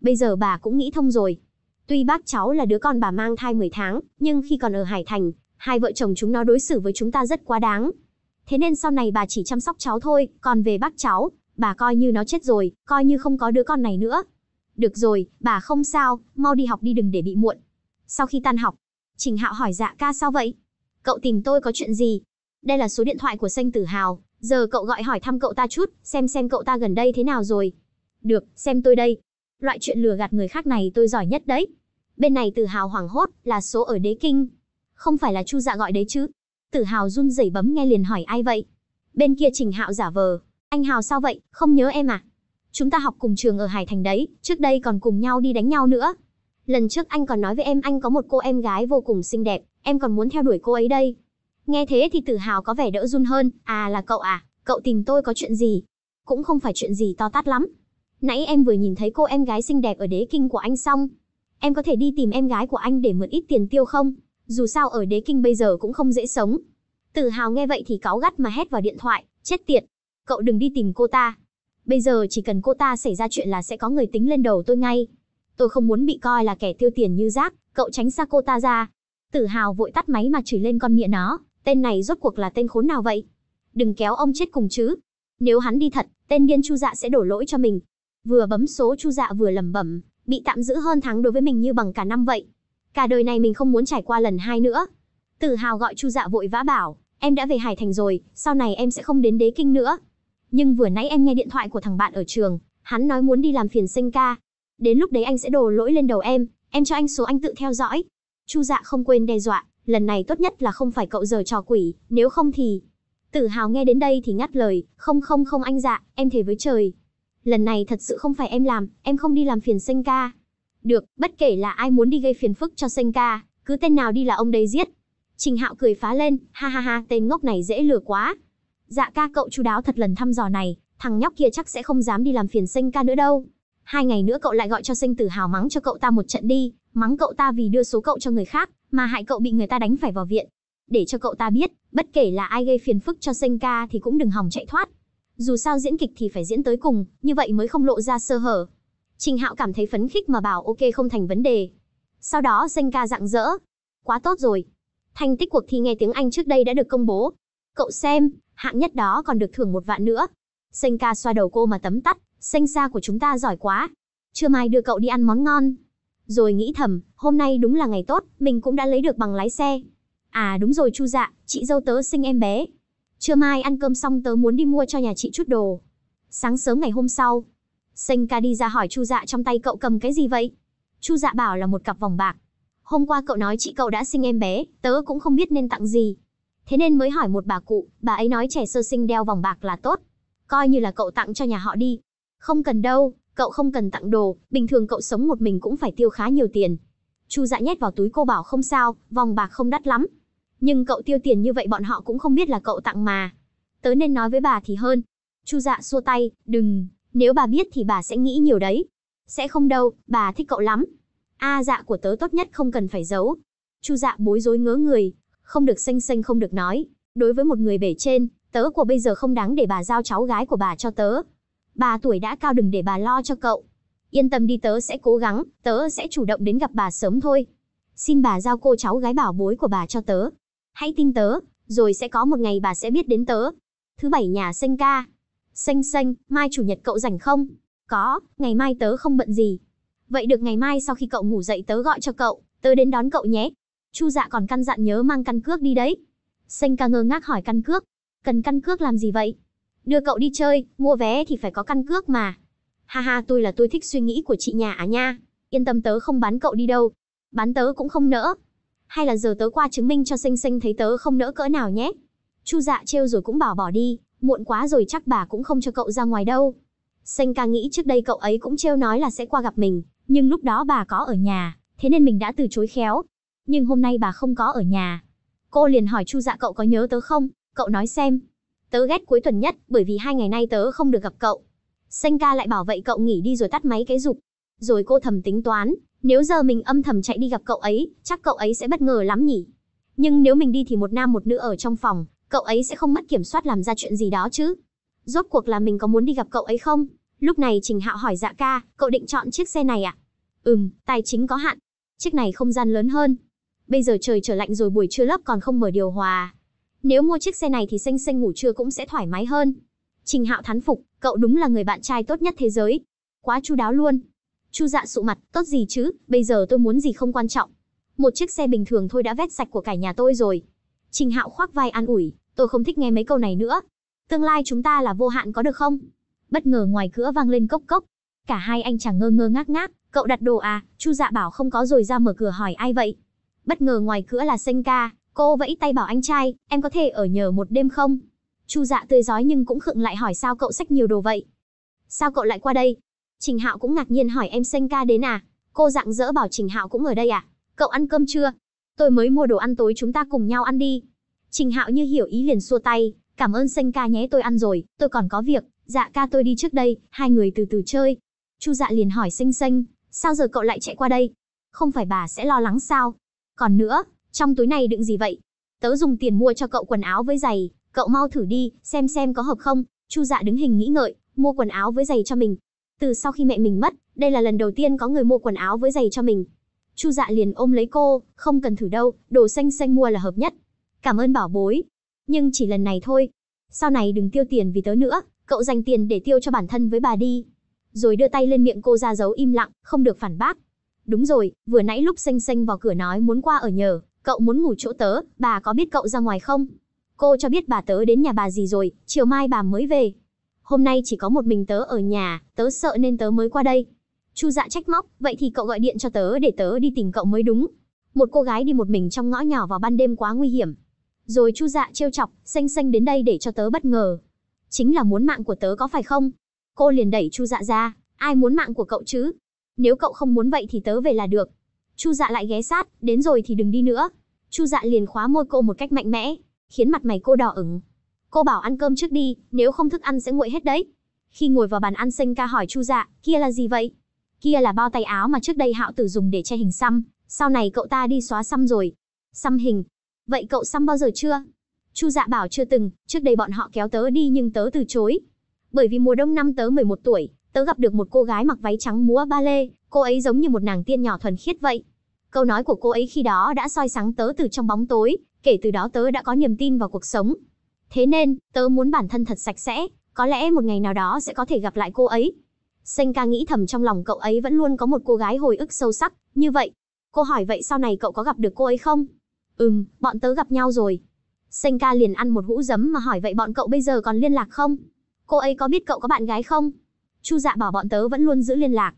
Bây giờ bà cũng nghĩ thông rồi. Tuy bác cháu là đứa con bà mang thai 10 tháng, nhưng khi còn ở Hải Thành, hai vợ chồng chúng nó đối xử với chúng ta rất quá đáng. Thế nên sau này bà chỉ chăm sóc cháu thôi, còn về bác cháu, bà coi như nó chết rồi, coi như không có đứa con này nữa. Được rồi, bà không sao, mau đi học đi đừng để bị muộn. Sau khi tan học, Trình Hạo hỏi dạ ca sao vậy? Cậu tìm tôi có chuyện gì? Đây là số điện thoại của xanh Tử Hào, giờ cậu gọi hỏi thăm cậu ta chút, xem xem cậu ta gần đây thế nào rồi. Được, xem tôi đây. Loại chuyện lừa gạt người khác này tôi giỏi nhất đấy. Bên này Tử Hào hoảng hốt, là số ở Đế Kinh. Không phải là Chu Dạ gọi đấy chứ? Tử Hào run rẩy bấm nghe liền hỏi ai vậy? Bên kia Trình Hạo giả vờ, anh Hào sao vậy, không nhớ em à? Chúng ta học cùng trường ở Hải Thành đấy, trước đây còn cùng nhau đi đánh nhau nữa. Lần trước anh còn nói với em anh có một cô em gái vô cùng xinh đẹp, em còn muốn theo đuổi cô ấy đây. Nghe thế thì tự hào có vẻ đỡ run hơn, à là cậu à, cậu tìm tôi có chuyện gì? Cũng không phải chuyện gì to tát lắm. Nãy em vừa nhìn thấy cô em gái xinh đẹp ở đế kinh của anh xong. Em có thể đi tìm em gái của anh để mượn ít tiền tiêu không? Dù sao ở đế kinh bây giờ cũng không dễ sống. Tự hào nghe vậy thì cáu gắt mà hét vào điện thoại, chết tiệt. Cậu đừng đi tìm cô ta. Bây giờ chỉ cần cô ta xảy ra chuyện là sẽ có người tính lên đầu tôi ngay. Tôi không muốn bị coi là kẻ tiêu tiền như rác, cậu tránh xa cô ta ra. Tử hào vội tắt máy mà chửi lên con miệng nó, tên này rốt cuộc là tên khốn nào vậy? Đừng kéo ông chết cùng chứ. Nếu hắn đi thật, tên điên Chu Dạ sẽ đổ lỗi cho mình. Vừa bấm số Chu Dạ vừa lẩm bẩm, bị tạm giữ hơn tháng đối với mình như bằng cả năm vậy. Cả đời này mình không muốn trải qua lần hai nữa. Tự hào gọi Chu Dạ vội vã bảo, em đã về Hải Thành rồi, sau này em sẽ không đến Đế Kinh nữa. Nhưng vừa nãy em nghe điện thoại của thằng bạn ở trường, hắn nói muốn đi làm phiền sinh ca. Đến lúc đấy anh sẽ đổ lỗi lên đầu em, em cho anh số anh tự theo dõi. Chu Dạ không quên đe dọa, lần này tốt nhất là không phải cậu giờ trò quỷ, nếu không thì... Tử hào nghe đến đây thì ngắt lời, không không không anh dạ, em thề với trời. Lần này thật sự không phải em làm, em không đi làm phiền Sênh ca. Được, bất kể là ai muốn đi gây phiền phức cho Sênh ca, cứ tên nào đi là ông đấy giết. Trình Hạo cười phá lên, ha ha ha, tên ngốc này dễ lừa quá. Dạ ca cậu chú đáo thật lần thăm dò này, thằng nhóc kia chắc sẽ không dám đi làm phiền Sênh ca nữa đâu. Hai ngày nữa cậu lại gọi cho Sênh Tử Hào mắng cho cậu ta một trận đi, mắng cậu ta vì đưa số cậu cho người khác, mà hại cậu bị người ta đánh phải vào viện. Để cho cậu ta biết, bất kể là ai gây phiền phức cho Senka thì cũng đừng hòng chạy thoát. Dù sao diễn kịch thì phải diễn tới cùng, như vậy mới không lộ ra sơ hở. Trình Hạo cảm thấy phấn khích mà bảo ok không thành vấn đề. Sau đó Senka rạng rỡ. Quá tốt rồi. Thành tích cuộc thi nghe tiếng Anh trước đây đã được công bố. Cậu xem, hạng nhất đó còn được thưởng một vạn nữa. Senka xoa đầu cô mà tấm tắt, Senka của chúng ta giỏi quá. Trưa mai đưa cậu đi ăn món ngon, rồi nghĩ thầm, hôm nay đúng là ngày tốt, mình cũng đã lấy được bằng lái xe. À đúng rồi chu dạ, chị dâu tớ sinh em bé. Trưa mai ăn cơm xong tớ muốn đi mua cho nhà chị chút đồ. Sáng sớm ngày hôm sau, Sinh ca đi ra hỏi chu dạ trong tay cậu cầm cái gì vậy? Chu dạ bảo là một cặp vòng bạc. Hôm qua cậu nói chị cậu đã sinh em bé, tớ cũng không biết nên tặng gì. Thế nên mới hỏi một bà cụ, bà ấy nói trẻ sơ sinh đeo vòng bạc là tốt. Coi như là cậu tặng cho nhà họ đi. Không cần đâu, Cậu không cần tặng đồ, bình thường cậu sống một mình cũng phải tiêu khá nhiều tiền. Chu Dạ nhét vào túi cô bảo không sao, vòng bạc không đắt lắm. Nhưng cậu tiêu tiền như vậy bọn họ cũng không biết là cậu tặng mà. Tớ nên nói với bà thì hơn. Chu Dạ xua tay, đừng, nếu bà biết thì bà sẽ nghĩ nhiều đấy. Sẽ không đâu, bà thích cậu lắm. A dạ của tớ tốt nhất không cần phải giấu. Chu Dạ bối rối ngớ người, không được xanh xanh không được nói. Đối với một người bể trên, tớ của bây giờ không đáng để bà giao cháu gái của bà cho tớ bà tuổi đã cao đừng để bà lo cho cậu. Yên tâm đi tớ sẽ cố gắng, tớ sẽ chủ động đến gặp bà sớm thôi. Xin bà giao cô cháu gái bảo bối của bà cho tớ. Hãy tin tớ, rồi sẽ có một ngày bà sẽ biết đến tớ. Thứ bảy nhà xanh ca. Xanh xanh, mai chủ nhật cậu rảnh không? Có, ngày mai tớ không bận gì. Vậy được ngày mai sau khi cậu ngủ dậy tớ gọi cho cậu, tớ đến đón cậu nhé. Chu dạ còn căn dặn nhớ mang căn cước đi đấy. Xanh ca ngơ ngác hỏi căn cước. Cần căn cước làm gì vậy? Đưa cậu đi chơi, mua vé thì phải có căn cước mà. Ha ha, tôi là tôi thích suy nghĩ của chị nhà à nha. Yên tâm tớ không bán cậu đi đâu. Bán tớ cũng không nỡ. Hay là giờ tớ qua chứng minh cho xanh xanh thấy tớ không nỡ cỡ nào nhé. Chu dạ trêu rồi cũng bảo bỏ đi, muộn quá rồi chắc bà cũng không cho cậu ra ngoài đâu. Xanh ca nghĩ trước đây cậu ấy cũng trêu nói là sẽ qua gặp mình, nhưng lúc đó bà có ở nhà, thế nên mình đã từ chối khéo. Nhưng hôm nay bà không có ở nhà. Cô liền hỏi Chu dạ cậu có nhớ tớ không, cậu nói xem, Tớ ghét cuối tuần nhất, bởi vì hai ngày nay tớ không được gặp cậu. Xanh ca lại bảo vậy cậu nghỉ đi rồi tắt máy cái dục. Rồi cô thầm tính toán, nếu giờ mình âm thầm chạy đi gặp cậu ấy, chắc cậu ấy sẽ bất ngờ lắm nhỉ. Nhưng nếu mình đi thì một nam một nữ ở trong phòng, cậu ấy sẽ không mất kiểm soát làm ra chuyện gì đó chứ. Rốt cuộc là mình có muốn đi gặp cậu ấy không? Lúc này Trình Hạo hỏi dạ ca, cậu định chọn chiếc xe này à? Ừm, tài chính có hạn. Chiếc này không gian lớn hơn. Bây giờ trời trở lạnh rồi buổi trưa lớp còn không mở điều hòa, nếu mua chiếc xe này thì xanh xanh ngủ trưa cũng sẽ thoải mái hơn. Trình Hạo thán phục, cậu đúng là người bạn trai tốt nhất thế giới. Quá chu đáo luôn. Chu Dạ sụ mặt, tốt gì chứ, bây giờ tôi muốn gì không quan trọng. Một chiếc xe bình thường thôi đã vét sạch của cả nhà tôi rồi. Trình Hạo khoác vai an ủi, tôi không thích nghe mấy câu này nữa. Tương lai chúng ta là vô hạn có được không? Bất ngờ ngoài cửa vang lên cốc cốc. Cả hai anh chàng ngơ ngơ ngác ngác, cậu đặt đồ à, Chu Dạ bảo không có rồi ra mở cửa hỏi ai vậy. Bất ngờ ngoài cửa là Senka, Cô vẫy tay bảo anh trai, em có thể ở nhờ một đêm không? Chu dạ tươi giói nhưng cũng khựng lại hỏi sao cậu xách nhiều đồ vậy? Sao cậu lại qua đây? Trình Hạo cũng ngạc nhiên hỏi em xanh ca đến à? Cô dạng dỡ bảo Trình Hạo cũng ở đây à? Cậu ăn cơm chưa? Tôi mới mua đồ ăn tối chúng ta cùng nhau ăn đi. Trình Hạo như hiểu ý liền xua tay, cảm ơn xanh ca nhé tôi ăn rồi, tôi còn có việc, dạ ca tôi đi trước đây, hai người từ từ chơi. Chu dạ liền hỏi xanh xanh sao giờ cậu lại chạy qua đây? Không phải bà sẽ lo lắng sao? Còn nữa, trong túi này đựng gì vậy? Tớ dùng tiền mua cho cậu quần áo với giày, cậu mau thử đi, xem xem có hợp không. Chu dạ đứng hình nghĩ ngợi, mua quần áo với giày cho mình. Từ sau khi mẹ mình mất, đây là lần đầu tiên có người mua quần áo với giày cho mình. Chu dạ liền ôm lấy cô, không cần thử đâu, đồ xanh xanh mua là hợp nhất. Cảm ơn bảo bối. Nhưng chỉ lần này thôi. Sau này đừng tiêu tiền vì tớ nữa, cậu dành tiền để tiêu cho bản thân với bà đi. Rồi đưa tay lên miệng cô ra dấu im lặng, không được phản bác. Đúng rồi, vừa nãy lúc xanh xanh vào cửa nói muốn qua ở nhờ, Cậu muốn ngủ chỗ tớ, bà có biết cậu ra ngoài không? Cô cho biết bà tớ đến nhà bà gì rồi, chiều mai bà mới về. Hôm nay chỉ có một mình tớ ở nhà, tớ sợ nên tớ mới qua đây. Chu dạ trách móc, vậy thì cậu gọi điện cho tớ để tớ đi tìm cậu mới đúng. Một cô gái đi một mình trong ngõ nhỏ vào ban đêm quá nguy hiểm. Rồi chu dạ trêu chọc, xanh xanh đến đây để cho tớ bất ngờ. Chính là muốn mạng của tớ có phải không? Cô liền đẩy chu dạ ra, ai muốn mạng của cậu chứ? Nếu cậu không muốn vậy thì tớ về là được. Chu Dạ lại ghé sát, đến rồi thì đừng đi nữa. Chu Dạ liền khóa môi cô một cách mạnh mẽ, khiến mặt mày cô đỏ ửng. Cô bảo ăn cơm trước đi, nếu không thức ăn sẽ nguội hết đấy. Khi ngồi vào bàn ăn Sênh ca hỏi Chu Dạ, kia là gì vậy? Kia là bao tay áo mà trước đây Hạo Tử dùng để che hình xăm, sau này cậu ta đi xóa xăm rồi. Xăm hình. Vậy cậu xăm bao giờ chưa? Chu Dạ bảo chưa từng, trước đây bọn họ kéo tớ đi nhưng tớ từ chối. Bởi vì mùa đông năm tớ 11 tuổi, tớ gặp được một cô gái mặc váy trắng múa ba lê, cô ấy giống như một nàng tiên nhỏ thuần khiết vậy. Câu nói của cô ấy khi đó đã soi sáng tớ từ trong bóng tối, kể từ đó tớ đã có niềm tin vào cuộc sống. Thế nên, tớ muốn bản thân thật sạch sẽ, có lẽ một ngày nào đó sẽ có thể gặp lại cô ấy. Sênh ca nghĩ thầm trong lòng cậu ấy vẫn luôn có một cô gái hồi ức sâu sắc, như vậy. Cô hỏi vậy sau này cậu có gặp được cô ấy không? Ừm, bọn tớ gặp nhau rồi. Sênh ca liền ăn một hũ giấm mà hỏi vậy bọn cậu bây giờ còn liên lạc không? Cô ấy có biết cậu có bạn gái không? Chu dạ bảo bọn tớ vẫn luôn giữ liên lạc.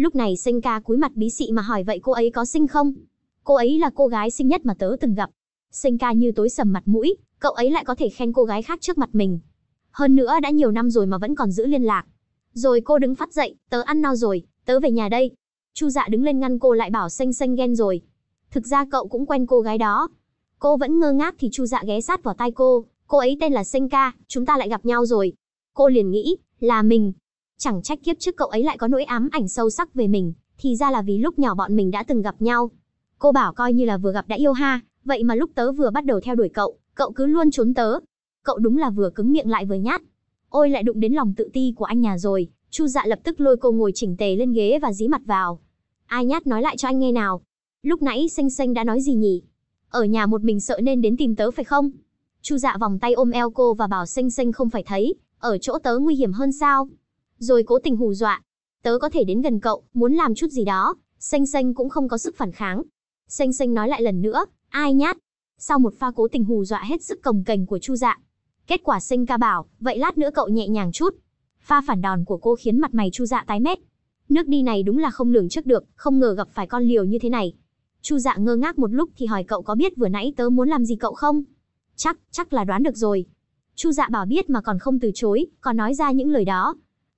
Lúc này sinh ca cúi mặt bí xị mà hỏi vậy cô ấy có sinh không? Cô ấy là cô gái xinh nhất mà tớ từng gặp. Sinh ca như tối sầm mặt mũi, cậu ấy lại có thể khen cô gái khác trước mặt mình. Hơn nữa đã nhiều năm rồi mà vẫn còn giữ liên lạc. Rồi cô đứng phát dậy, tớ ăn no rồi, tớ về nhà đây. Chu dạ đứng lên ngăn cô lại bảo xanh xanh ghen rồi. Thực ra cậu cũng quen cô gái đó. Cô vẫn ngơ ngác thì chu dạ ghé sát vào tai cô, cô ấy tên là Sinh ca, chúng ta lại gặp nhau rồi. Cô liền nghĩ, là mình, Chẳng trách kiếp trước cậu ấy lại có nỗi ám ảnh sâu sắc về mình, thì ra là vì lúc nhỏ bọn mình đã từng gặp nhau. Cô bảo coi như là vừa gặp đã yêu ha, vậy mà lúc tớ vừa bắt đầu theo đuổi cậu, cậu cứ luôn trốn tớ. Cậu đúng là vừa cứng miệng lại vừa nhát. Ôi lại đụng đến lòng tự ti của anh nhà rồi, Chu Dạ lập tức lôi cô ngồi chỉnh tề lên ghế và dí mặt vào. Ai nhát nói lại cho anh nghe nào. Lúc nãy Xanh Xanh đã nói gì nhỉ? Ở nhà một mình sợ nên đến tìm tớ phải không? Chu Dạ vòng tay ôm eo cô và bảo Xanh Xanh không phải thấy, ở chỗ tớ nguy hiểm hơn sao? rồi cố tình hù dọa. Tớ có thể đến gần cậu, muốn làm chút gì đó, xanh xanh cũng không có sức phản kháng. Xanh xanh nói lại lần nữa, ai nhát. Sau một pha cố tình hù dọa hết sức cồng cành của Chu Dạ. Kết quả xanh ca bảo, vậy lát nữa cậu nhẹ nhàng chút. Pha phản đòn của cô khiến mặt mày Chu Dạ tái mét. Nước đi này đúng là không lường trước được, không ngờ gặp phải con liều như thế này. Chu Dạ ngơ ngác một lúc thì hỏi cậu có biết vừa nãy tớ muốn làm gì cậu không? Chắc, chắc là đoán được rồi. Chu Dạ bảo biết mà còn không từ chối, còn nói ra những lời đó.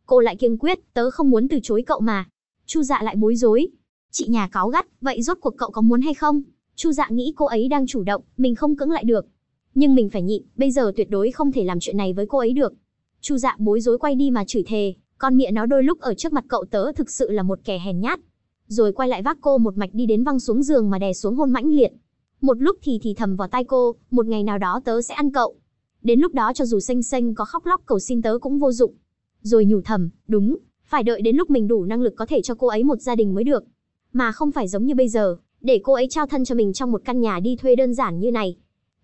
Cô lại kiên quyết, tớ không muốn từ chối cậu mà. Chu dạ lại bối rối. Chị nhà cáo gắt, vậy rốt cuộc cậu có muốn hay không? Chu dạ nghĩ cô ấy đang chủ động, mình không cưỡng lại được. Nhưng mình phải nhịn, bây giờ tuyệt đối không thể làm chuyện này với cô ấy được. Chu dạ bối rối quay đi mà chửi thề, con mẹ nó đôi lúc ở trước mặt cậu tớ thực sự là một kẻ hèn nhát. Rồi quay lại vác cô một mạch đi đến văng xuống giường mà đè xuống hôn mãnh liệt. Một lúc thì thì thầm vào tai cô, một ngày nào đó tớ sẽ ăn cậu. Đến lúc đó cho dù xanh xanh có khóc lóc cầu xin tớ cũng vô dụng. Rồi nhủ thầm, đúng, phải đợi đến lúc mình đủ năng lực có thể cho cô ấy một gia đình mới được. Mà không phải giống như bây giờ, để cô ấy trao thân cho mình trong một căn nhà đi thuê đơn giản như này.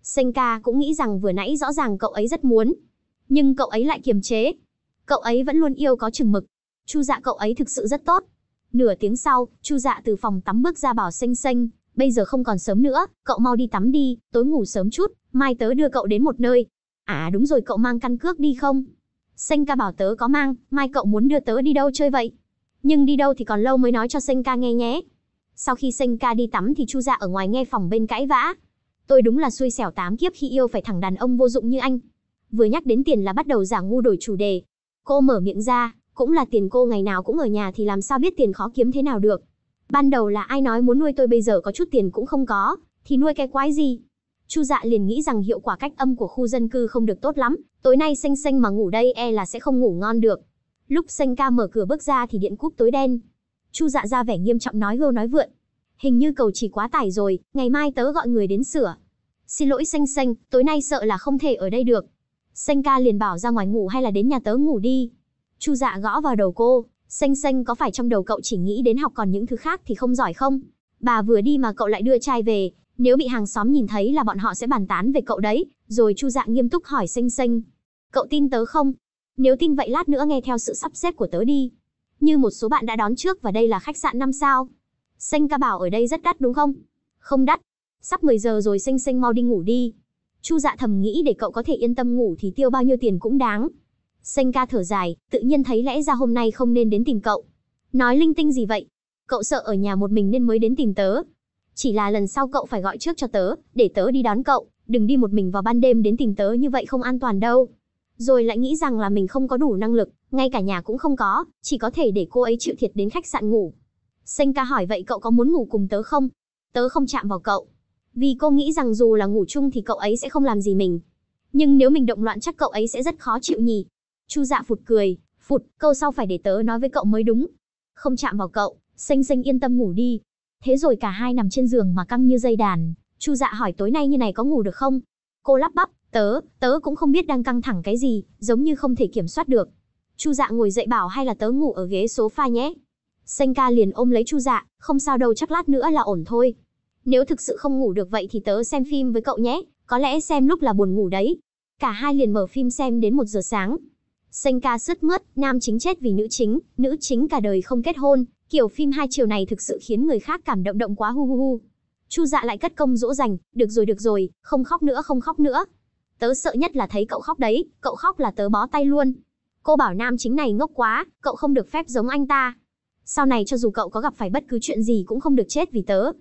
Senka cũng nghĩ rằng vừa nãy rõ ràng cậu ấy rất muốn, nhưng cậu ấy lại kiềm chế. Cậu ấy vẫn luôn yêu có chừng mực. Chu dạ cậu ấy thực sự rất tốt. Nửa tiếng sau, Chu dạ từ phòng tắm bước ra bảo xanh xanh, bây giờ không còn sớm nữa, cậu mau đi tắm đi, tối ngủ sớm chút, mai tớ đưa cậu đến một nơi. À đúng rồi cậu mang căn cước đi không? Xanh ca bảo tớ có mang, mai cậu muốn đưa tớ đi đâu chơi vậy? Nhưng đi đâu thì còn lâu mới nói cho Xanh ca nghe nhé. Sau khi Xanh ca đi tắm thì Chu Dạ ở ngoài nghe phòng bên cãi vã. Tôi đúng là xui xẻo tám kiếp khi yêu phải thằng đàn ông vô dụng như anh. Vừa nhắc đến tiền là bắt đầu giả ngu đổi chủ đề. Cô mở miệng ra, cũng là tiền cô ngày nào cũng ở nhà thì làm sao biết tiền khó kiếm thế nào được. Ban đầu là ai nói muốn nuôi tôi bây giờ có chút tiền cũng không có, thì nuôi cái quái gì? Chu Dạ liền nghĩ rằng hiệu quả cách âm của khu dân cư không được tốt lắm, tối nay xanh xanh mà ngủ đây e là sẽ không ngủ ngon được. Lúc xanh ca mở cửa bước ra thì điện cúp tối đen. Chu Dạ ra vẻ nghiêm trọng nói gâu nói vượn. Hình như cầu chỉ quá tải rồi, ngày mai tớ gọi người đến sửa. Xin lỗi xanh xanh, tối nay sợ là không thể ở đây được. Xanh ca liền bảo ra ngoài ngủ hay là đến nhà tớ ngủ đi. Chu Dạ gõ vào đầu cô, xanh xanh có phải trong đầu cậu chỉ nghĩ đến học còn những thứ khác thì không giỏi không? Bà vừa đi mà cậu lại đưa trai về, nếu bị hàng xóm nhìn thấy là bọn họ sẽ bàn tán về cậu đấy, rồi Chu Dạ nghiêm túc hỏi Xanh Xanh. Cậu tin tớ không? Nếu tin vậy lát nữa nghe theo sự sắp xếp của tớ đi. Như một số bạn đã đón trước và đây là khách sạn năm sao. Xanh ca bảo ở đây rất đắt đúng không? Không đắt. Sắp 10 giờ rồi Xanh Xanh mau đi ngủ đi. Chu Dạ thầm nghĩ để cậu có thể yên tâm ngủ thì tiêu bao nhiêu tiền cũng đáng. Xanh ca thở dài, tự nhiên thấy lẽ ra hôm nay không nên đến tìm cậu. Nói linh tinh gì vậy? Cậu sợ ở nhà một mình nên mới đến tìm tớ, chỉ là lần sau cậu phải gọi trước cho tớ, để tớ đi đón cậu, đừng đi một mình vào ban đêm đến tìm tớ như vậy không an toàn đâu. Rồi lại nghĩ rằng là mình không có đủ năng lực, ngay cả nhà cũng không có, chỉ có thể để cô ấy chịu thiệt đến khách sạn ngủ. Sênh ca hỏi vậy cậu có muốn ngủ cùng tớ không? Tớ không chạm vào cậu. Vì cô nghĩ rằng dù là ngủ chung thì cậu ấy sẽ không làm gì mình. Nhưng nếu mình động loạn chắc cậu ấy sẽ rất khó chịu nhỉ. Chu dạ phụt cười, phụt, câu sau phải để tớ nói với cậu mới đúng. Không chạm vào cậu, Xanh xanh yên tâm ngủ đi, Thế rồi cả hai nằm trên giường mà căng như dây đàn, Chu Dạ hỏi tối nay như này có ngủ được không? Cô lắp bắp, tớ, tớ cũng không biết đang căng thẳng cái gì, giống như không thể kiểm soát được. Chu Dạ ngồi dậy bảo hay là tớ ngủ ở ghế số pha nhé. Xanh ca liền ôm lấy Chu Dạ, không sao đâu chắc lát nữa là ổn thôi. Nếu thực sự không ngủ được vậy thì tớ xem phim với cậu nhé, có lẽ xem lúc là buồn ngủ đấy. Cả hai liền mở phim xem đến một giờ sáng. Xanh ca sướt mướt, nam chính chết vì nữ chính, nữ chính cả đời không kết hôn, Kiểu phim hai chiều này thực sự khiến người khác cảm động động quá hu hu hu. Chu Dạ lại cất công dỗ dành, được rồi được rồi, không khóc nữa không khóc nữa. Tớ sợ nhất là thấy cậu khóc đấy, cậu khóc là tớ bó tay luôn. Cô bảo nam chính này ngốc quá, cậu không được phép giống anh ta. Sau này cho dù cậu có gặp phải bất cứ chuyện gì cũng không được chết vì tớ.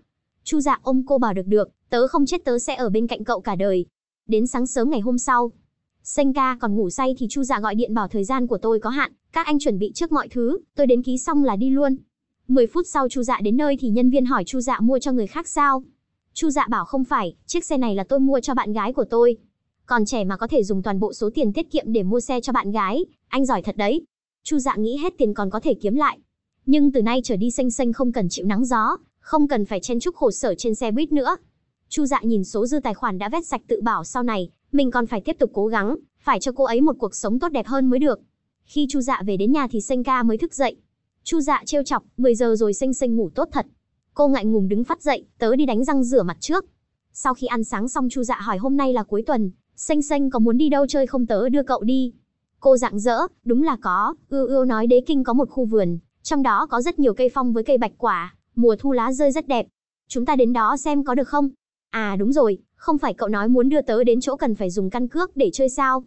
Chu Dạ ôm cô bảo được được, tớ không chết tớ sẽ ở bên cạnh cậu cả đời. Đến sáng sớm ngày hôm sau, Xanh ca còn ngủ say thì Chu Dạ gọi điện bảo thời gian của tôi có hạn, các anh chuẩn bị trước mọi thứ, tôi đến ký xong là đi luôn. 10 phút sau Chu Dạ đến nơi thì nhân viên hỏi Chu Dạ mua cho người khác sao? Chu Dạ bảo không phải, chiếc xe này là tôi mua cho bạn gái của tôi. Còn trẻ mà có thể dùng toàn bộ số tiền tiết kiệm để mua xe cho bạn gái, anh giỏi thật đấy. Chu Dạ nghĩ hết tiền còn có thể kiếm lại. Nhưng từ nay trở đi xanh xanh không cần chịu nắng gió, không cần phải chen chúc khổ sở trên xe buýt nữa. Chu Dạ nhìn số dư tài khoản đã vét sạch tự bảo sau này, mình còn phải tiếp tục cố gắng, phải cho cô ấy một cuộc sống tốt đẹp hơn mới được. Khi Chu Dạ về đến nhà thì Senka mới thức dậy, Chu Dạ trêu chọc, 10 giờ rồi xanh xanh ngủ tốt thật. Cô ngại ngùng đứng phát dậy, tớ đi đánh răng rửa mặt trước. Sau khi ăn sáng xong Chu Dạ hỏi hôm nay là cuối tuần, xanh xanh có muốn đi đâu chơi không tớ đưa cậu đi. Cô dạng dỡ, đúng là có, ưa ưa nói đế kinh có một khu vườn, trong đó có rất nhiều cây phong với cây bạch quả, mùa thu lá rơi rất đẹp. Chúng ta đến đó xem có được không? À đúng rồi, không phải cậu nói muốn đưa tớ đến chỗ cần phải dùng căn cước để chơi sao?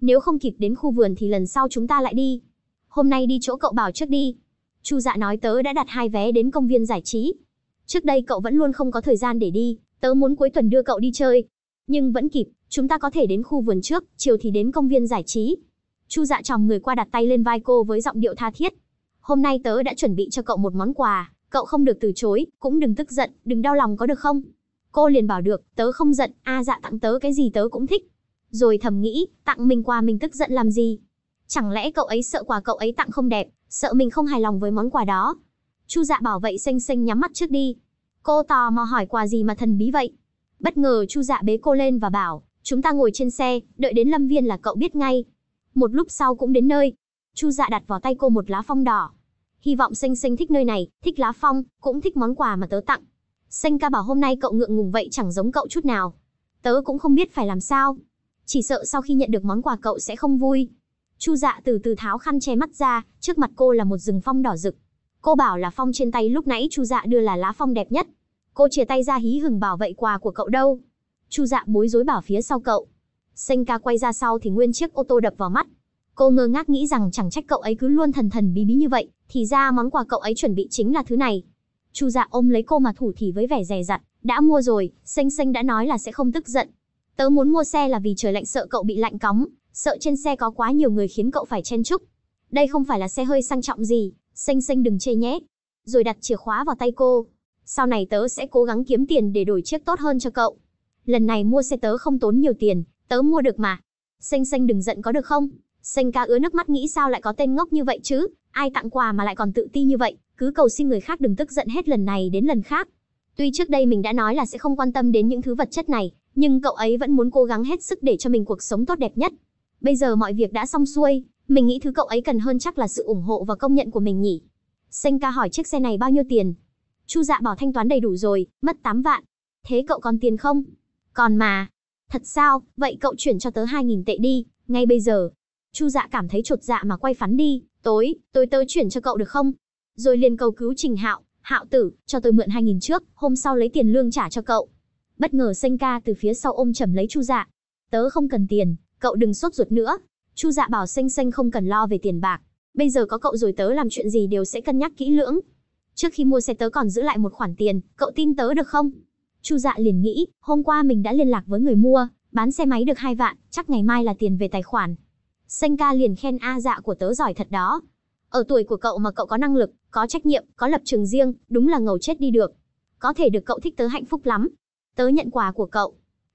Nếu không kịp đến khu vườn thì lần sau chúng ta lại đi. Hôm nay đi chỗ cậu bảo trước đi, Chu Dạ nói tớ đã đặt hai vé đến công viên giải trí. Trước đây cậu vẫn luôn không có thời gian để đi, tớ muốn cuối tuần đưa cậu đi chơi. Nhưng vẫn kịp, chúng ta có thể đến khu vườn trước, chiều thì đến công viên giải trí. Chu Dạ chòm người qua đặt tay lên vai cô với giọng điệu tha thiết. Hôm nay tớ đã chuẩn bị cho cậu một món quà, cậu không được từ chối, cũng đừng tức giận, đừng đau lòng có được không? Cô liền bảo được, tớ không giận, a à, dạ tặng tớ cái gì tớ cũng thích. Rồi thầm nghĩ, tặng mình quà mình tức giận làm gì? Chẳng lẽ cậu ấy sợ quà cậu ấy tặng không đẹp, sợ mình không hài lòng với món quà đó. Chu Dạ bảo vậy xanh xanh nhắm mắt trước đi. Cô tò mò hỏi quà gì mà thần bí vậy? Bất ngờ Chu Dạ bế cô lên và bảo, "Chúng ta ngồi trên xe, đợi đến Lâm Viên là cậu biết ngay." Một lúc sau cũng đến nơi. Chu Dạ đặt vào tay cô một lá phong đỏ. Hy vọng xanh xanh thích nơi này, thích lá phong, cũng thích món quà mà tớ tặng. Xanh ca bảo hôm nay cậu ngượng ngùng vậy chẳng giống cậu chút nào. Tớ cũng không biết phải làm sao. Chỉ sợ sau khi nhận được món quà cậu sẽ không vui. Chu Dạ từ từ tháo khăn che mắt ra, trước mặt cô là một rừng phong đỏ rực. Cô bảo là phong trên tay lúc nãy Chu Dạ đưa là lá phong đẹp nhất. Cô chia tay ra hí hừng bảo vậy quà của cậu đâu? Chu Dạ bối rối bảo phía sau cậu. Sênh ca quay ra sau thì nguyên chiếc ô tô đập vào mắt. Cô ngơ ngác nghĩ rằng chẳng trách cậu ấy cứ luôn thần thần bí bí như vậy, thì ra món quà cậu ấy chuẩn bị chính là thứ này. Chu Dạ ôm lấy cô mà thủ thỉ với vẻ dè dặt, đã mua rồi, Sênh Sênh đã nói là sẽ không tức giận. Tớ muốn mua xe là vì trời lạnh sợ cậu bị lạnh cóng, sợ trên xe có quá nhiều người khiến cậu phải chen chúc. Đây không phải là xe hơi sang trọng gì, xanh xanh đừng chê nhé. Rồi đặt chìa khóa vào tay cô. Sau này tớ sẽ cố gắng kiếm tiền để đổi chiếc tốt hơn cho cậu. Lần này mua xe tớ không tốn nhiều tiền, tớ mua được mà. Xanh xanh đừng giận có được không? Xanh ca ứa nước mắt nghĩ sao lại có tên ngốc như vậy chứ? Ai tặng quà mà lại còn tự ti như vậy? Cứ cầu xin người khác đừng tức giận hết lần này đến lần khác. Tuy trước đây mình đã nói là sẽ không quan tâm đến những thứ vật chất này, nhưng cậu ấy vẫn muốn cố gắng hết sức để cho mình cuộc sống tốt đẹp nhất. Bây giờ mọi việc đã xong xuôi, mình nghĩ thứ cậu ấy cần hơn chắc là sự ủng hộ và công nhận của mình nhỉ. Xanh ca hỏi chiếc xe này bao nhiêu tiền. Chu dạ bỏ thanh toán đầy đủ rồi, mất 8 vạn. Thế cậu còn tiền không? Còn mà. Thật sao, vậy cậu chuyển cho tớ 2.000 tệ đi, ngay bây giờ. Chu dạ cảm thấy chột dạ mà quay phắn đi. Tối, tôi tớ chuyển cho cậu được không? Rồi liền cầu cứu Trình Hạo. Hạo tử, cho tôi mượn 2.000 trước, hôm sau lấy tiền lương trả cho cậu. Bất ngờ Xanh ca từ phía sau ôm chầm lấy Chu dạ. Tớ không cần tiền, cậu đừng sốt ruột nữa. Chu dạ bảo xanh xanh không cần lo về tiền bạc. Bây giờ có cậu rồi tớ làm chuyện gì đều sẽ cân nhắc kỹ lưỡng. Trước khi mua xe tớ còn giữ lại một khoản tiền, cậu tin tớ được không? Chu dạ liền nghĩ, hôm qua mình đã liên lạc với người mua, bán xe máy được hai vạn, chắc ngày mai là tiền về tài khoản. Xanh ca liền khen A dạ của tớ giỏi thật đó. Ở tuổi của cậu mà cậu có năng lực, có trách nhiệm, có lập trường riêng, đúng là ngầu chết đi được. Có thể được cậu thích tớ hạnh phúc lắm. Tớ nhận quà của cậu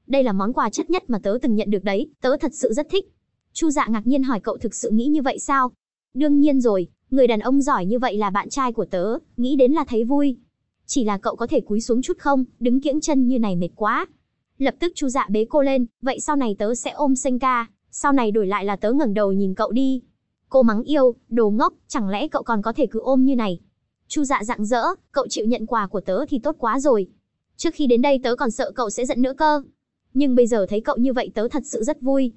đây là món quà chất nhất mà tớ từng nhận được đấy, tớ thật sự rất thích. Chu dạ ngạc nhiên hỏi cậu thực sự nghĩ như vậy sao? Đương nhiên rồi, người đàn ông giỏi như vậy là bạn trai của tớ, nghĩ đến là thấy vui. Chỉ là cậu có thể cúi xuống chút không, đứng kiễng chân như này mệt quá. Lập tức chu dạ bế cô lên, vậy sau này tớ sẽ ôm Sênh ca, sau này đổi lại là tớ ngẩng đầu nhìn cậu đi. Cô mắng yêu, đồ ngốc, chẳng lẽ cậu còn có thể cứ ôm như này? Chu dạ dạng dỡ, cậu chịu nhận quà của tớ thì tốt quá rồi. Trước khi đến đây tớ còn sợ cậu sẽ giận nữa cơ nhưng bây giờ thấy cậu như vậy tớ thật sự rất vui.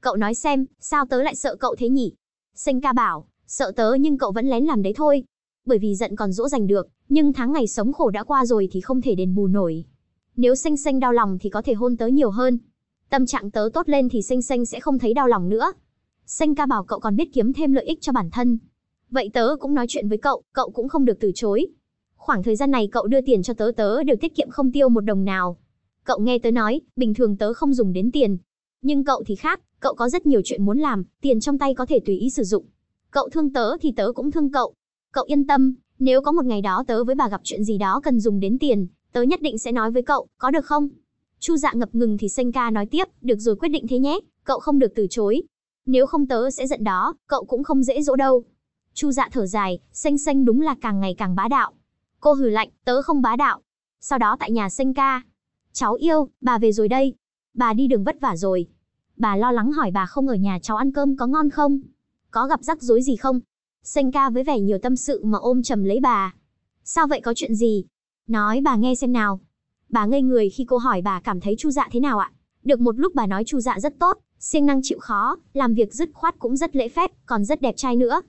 Cậu nói xem, sao tớ lại sợ cậu thế nhỉ? Sinh ca bảo, sợ tớ nhưng cậu vẫn lén làm đấy thôi. Bởi vì giận còn dỗ dành được, nhưng tháng ngày sống khổ đã qua rồi thì không thể đền bù nổi. Nếu xanh xanh đau lòng thì có thể hôn tớ nhiều hơn. Tâm trạng tớ tốt lên thì xanh xanh sẽ không thấy đau lòng nữa. Xanh ca bảo cậu còn biết kiếm thêm lợi ích cho bản thân. Vậy tớ cũng nói chuyện với cậu, cậu cũng không được từ chối. Khoảng thời gian này cậu đưa tiền cho tớ tớ đều tiết kiệm không tiêu một đồng nào. Cậu nghe tớ nói, bình thường tớ không dùng đến tiền. Nhưng cậu thì khác, cậu có rất nhiều chuyện muốn làm, tiền trong tay có thể tùy ý sử dụng. Cậu thương tớ thì tớ cũng thương cậu. Cậu yên tâm, nếu có một ngày đó tớ với bà gặp chuyện gì đó cần dùng đến tiền, tớ nhất định sẽ nói với cậu, có được không? Chu dạ ngập ngừng thì Sanh ca nói tiếp, được rồi quyết định thế nhé, cậu không được từ chối. Nếu không tớ sẽ giận đó, cậu cũng không dễ dỗ đâu. Chu dạ thở dài, Sanh Sanh đúng là càng ngày càng bá đạo. Cô hừ lạnh, tớ không bá đạo. Sau đó tại nhà Sanh ca, Cháu yêu, bà về rồi đây. Bà đi đường vất vả rồi. Bà lo lắng hỏi bà không ở nhà cháu ăn cơm có ngon không? Có gặp rắc rối gì không? Xanh ca với vẻ nhiều tâm sự mà ôm chầm lấy bà. Sao vậy có chuyện gì? Nói bà nghe xem nào. Bà ngây người khi cô hỏi bà cảm thấy chu dạ thế nào ạ? Được một lúc bà nói chu dạ rất tốt, siêng năng chịu khó, làm việc dứt khoát cũng rất lễ phép, còn rất đẹp trai nữa.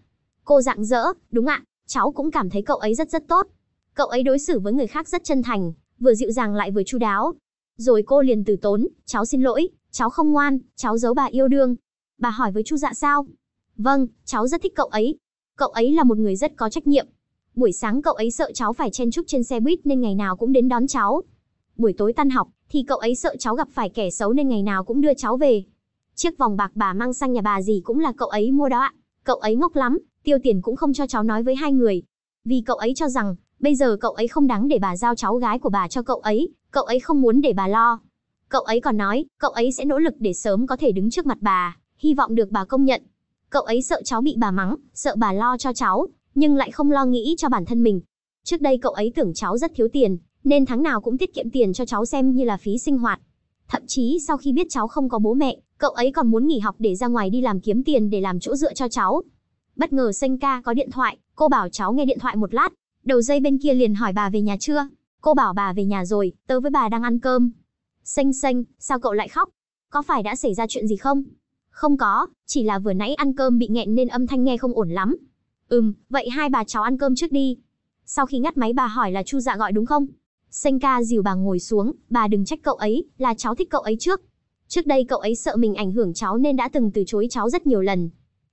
Cô dạng dỡ, đúng ạ, cháu cũng cảm thấy cậu ấy rất rất tốt. Cậu ấy đối xử với người khác rất chân thành, vừa dịu dàng lại vừa chu đáo. Rồi cô liền từ tốn, cháu xin lỗi, cháu không ngoan, cháu giấu bà yêu đương. Bà hỏi với chu dạ sao? Vâng, cháu rất thích cậu ấy. Cậu ấy là một người rất có trách nhiệm. Buổi sáng cậu ấy sợ cháu phải chen chúc trên xe buýt nên ngày nào cũng đến đón cháu. Buổi tối tan học thì cậu ấy sợ cháu gặp phải kẻ xấu nên ngày nào cũng đưa cháu về. Chiếc vòng bạc bà mang sang nhà bà gì cũng là cậu ấy mua đó ạ. Cậu ấy ngốc lắm, tiêu tiền cũng không cho cháu nói với hai người. Vì cậu ấy cho rằng Bây giờ cậu ấy không đáng để bà giao cháu gái của bà cho cậu ấy, cậu ấy không muốn để bà lo. Cậu ấy còn nói, cậu ấy sẽ nỗ lực để sớm có thể đứng trước mặt bà, hy vọng được bà công nhận. Cậu ấy sợ cháu bị bà mắng, sợ bà lo cho cháu, nhưng lại không lo nghĩ cho bản thân mình. Trước đây cậu ấy tưởng cháu rất thiếu tiền, nên tháng nào cũng tiết kiệm tiền cho cháu xem như là phí sinh hoạt. Thậm chí sau khi biết cháu không có bố mẹ, cậu ấy còn muốn nghỉ học để ra ngoài đi làm kiếm tiền để làm chỗ dựa cho cháu. Bất ngờ Sanh có điện thoại, cô bảo cháu nghe điện thoại một lát, Đầu dây bên kia liền hỏi bà về nhà chưa? Cô bảo bà về nhà rồi, tớ với bà đang ăn cơm. Xanh xanh, sao cậu lại khóc? Có phải đã xảy ra chuyện gì không? Không có, chỉ là vừa nãy ăn cơm bị nghẹn nên âm thanh nghe không ổn lắm. Ừm, vậy hai bà cháu ăn cơm trước đi. Sau khi ngắt máy bà hỏi là Chu Dạ gọi đúng không? Xanh ca dìu bà ngồi xuống, bà đừng trách cậu ấy, là cháu thích cậu ấy trước. Trước đây cậu ấy sợ mình ảnh hưởng cháu nên đã từng từ chối cháu rất nhiều lần.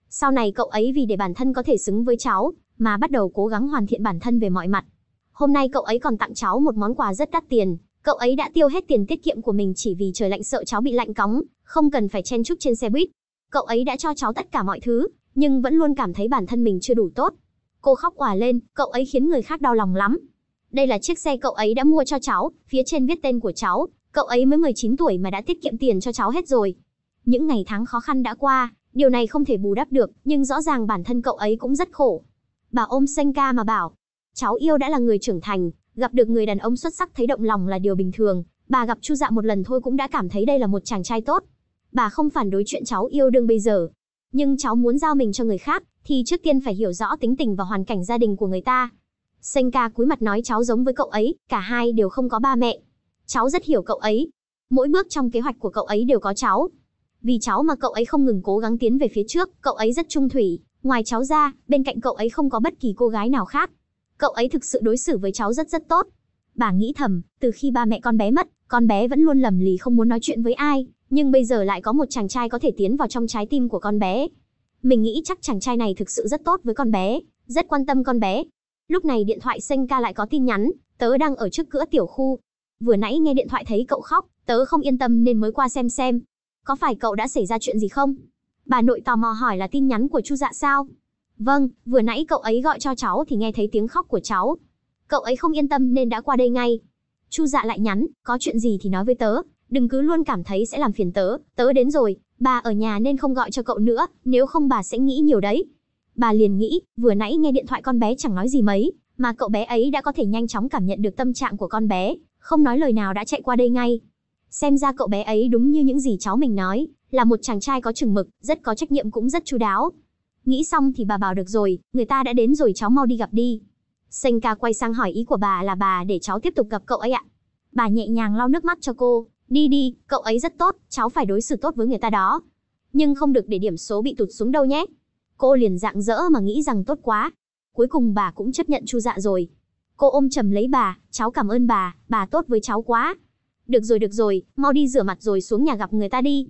Sau này cậu ấy vì để bản thân có thể xứng với cháu, mà bắt đầu cố gắng hoàn thiện bản thân về mọi mặt. Hôm nay cậu ấy còn tặng cháu một món quà rất đắt tiền, cậu ấy đã tiêu hết tiền tiết kiệm của mình chỉ vì trời lạnh sợ cháu bị lạnh cóng, không cần phải chen chúc trên xe buýt. Cậu ấy đã cho cháu tất cả mọi thứ, nhưng vẫn luôn cảm thấy bản thân mình chưa đủ tốt. Cô khóc quả lên, cậu ấy khiến người khác đau lòng lắm. Đây là chiếc xe cậu ấy đã mua cho cháu, phía trên viết tên của cháu, cậu ấy mới 19 tuổi mà đã tiết kiệm tiền cho cháu hết rồi. Những ngày tháng khó khăn đã qua, điều này không thể bù đắp được, nhưng rõ ràng bản thân cậu ấy cũng rất khổ. Bà ôm Senka mà bảo, cháu yêu đã là người trưởng thành, gặp được người đàn ông xuất sắc thấy động lòng là điều bình thường, bà gặp Chu Dạ một lần thôi cũng đã cảm thấy đây là một chàng trai tốt. Bà không phản đối chuyện cháu yêu đương bây giờ, nhưng cháu muốn giao mình cho người khác thì trước tiên phải hiểu rõ tính tình và hoàn cảnh gia đình của người ta. Senka cúi mặt nói cháu giống với cậu ấy, cả hai đều không có ba mẹ. Cháu rất hiểu cậu ấy. Mỗi bước trong kế hoạch của cậu ấy đều có cháu. Vì cháu mà cậu ấy không ngừng cố gắng tiến về phía trước, cậu ấy rất trung thủy. Ngoài cháu ra, bên cạnh cậu ấy không có bất kỳ cô gái nào khác. Cậu ấy thực sự đối xử với cháu rất rất tốt. Bà nghĩ thầm, từ khi ba mẹ con bé mất, con bé vẫn luôn lầm lì không muốn nói chuyện với ai, nhưng bây giờ lại có một chàng trai có thể tiến vào trong trái tim của con bé. Mình nghĩ chắc chàng trai này thực sự rất tốt với con bé, rất quan tâm con bé. Lúc này điện thoại xanh ca lại có tin nhắn, tớ đang ở trước cửa tiểu khu. Vừa nãy nghe điện thoại thấy cậu khóc, tớ không yên tâm nên mới qua xem xem. Có phải cậu đã xảy ra chuyện gì không? Bà nội tò mò hỏi là tin nhắn của Chu Dạ sao? Vâng, vừa nãy cậu ấy gọi cho cháu thì nghe thấy tiếng khóc của cháu. Cậu ấy không yên tâm nên đã qua đây ngay. Chu Dạ lại nhắn, có chuyện gì thì nói với tớ, đừng cứ luôn cảm thấy sẽ làm phiền tớ, tớ đến rồi, bà ở nhà nên không gọi cho cậu nữa, nếu không bà sẽ nghĩ nhiều đấy. Bà liền nghĩ, vừa nãy nghe điện thoại con bé chẳng nói gì mấy, mà cậu bé ấy đã có thể nhanh chóng cảm nhận được tâm trạng của con bé, không nói lời nào đã chạy qua đây ngay. Xem ra cậu bé ấy đúng như những gì cháu mình nói, là một chàng trai có chừng mực, rất có trách nhiệm cũng rất chu đáo. Nghĩ xong thì bà bảo được rồi, người ta đã đến rồi cháu mau đi gặp đi. Senka quay sang hỏi ý của bà là bà để cháu tiếp tục gặp cậu ấy ạ. Bà nhẹ nhàng lau nước mắt cho cô, đi đi, cậu ấy rất tốt, cháu phải đối xử tốt với người ta đó. Nhưng không được để điểm số bị tụt xuống đâu nhé. Cô liền dạng dỡ mà nghĩ rằng tốt quá. Cuối cùng bà cũng chấp nhận chu dạ rồi. Cô ôm chầm lấy bà, cháu cảm ơn bà, bà tốt với cháu quá. Được rồi được rồi, mau đi rửa mặt rồi xuống nhà gặp người ta đi.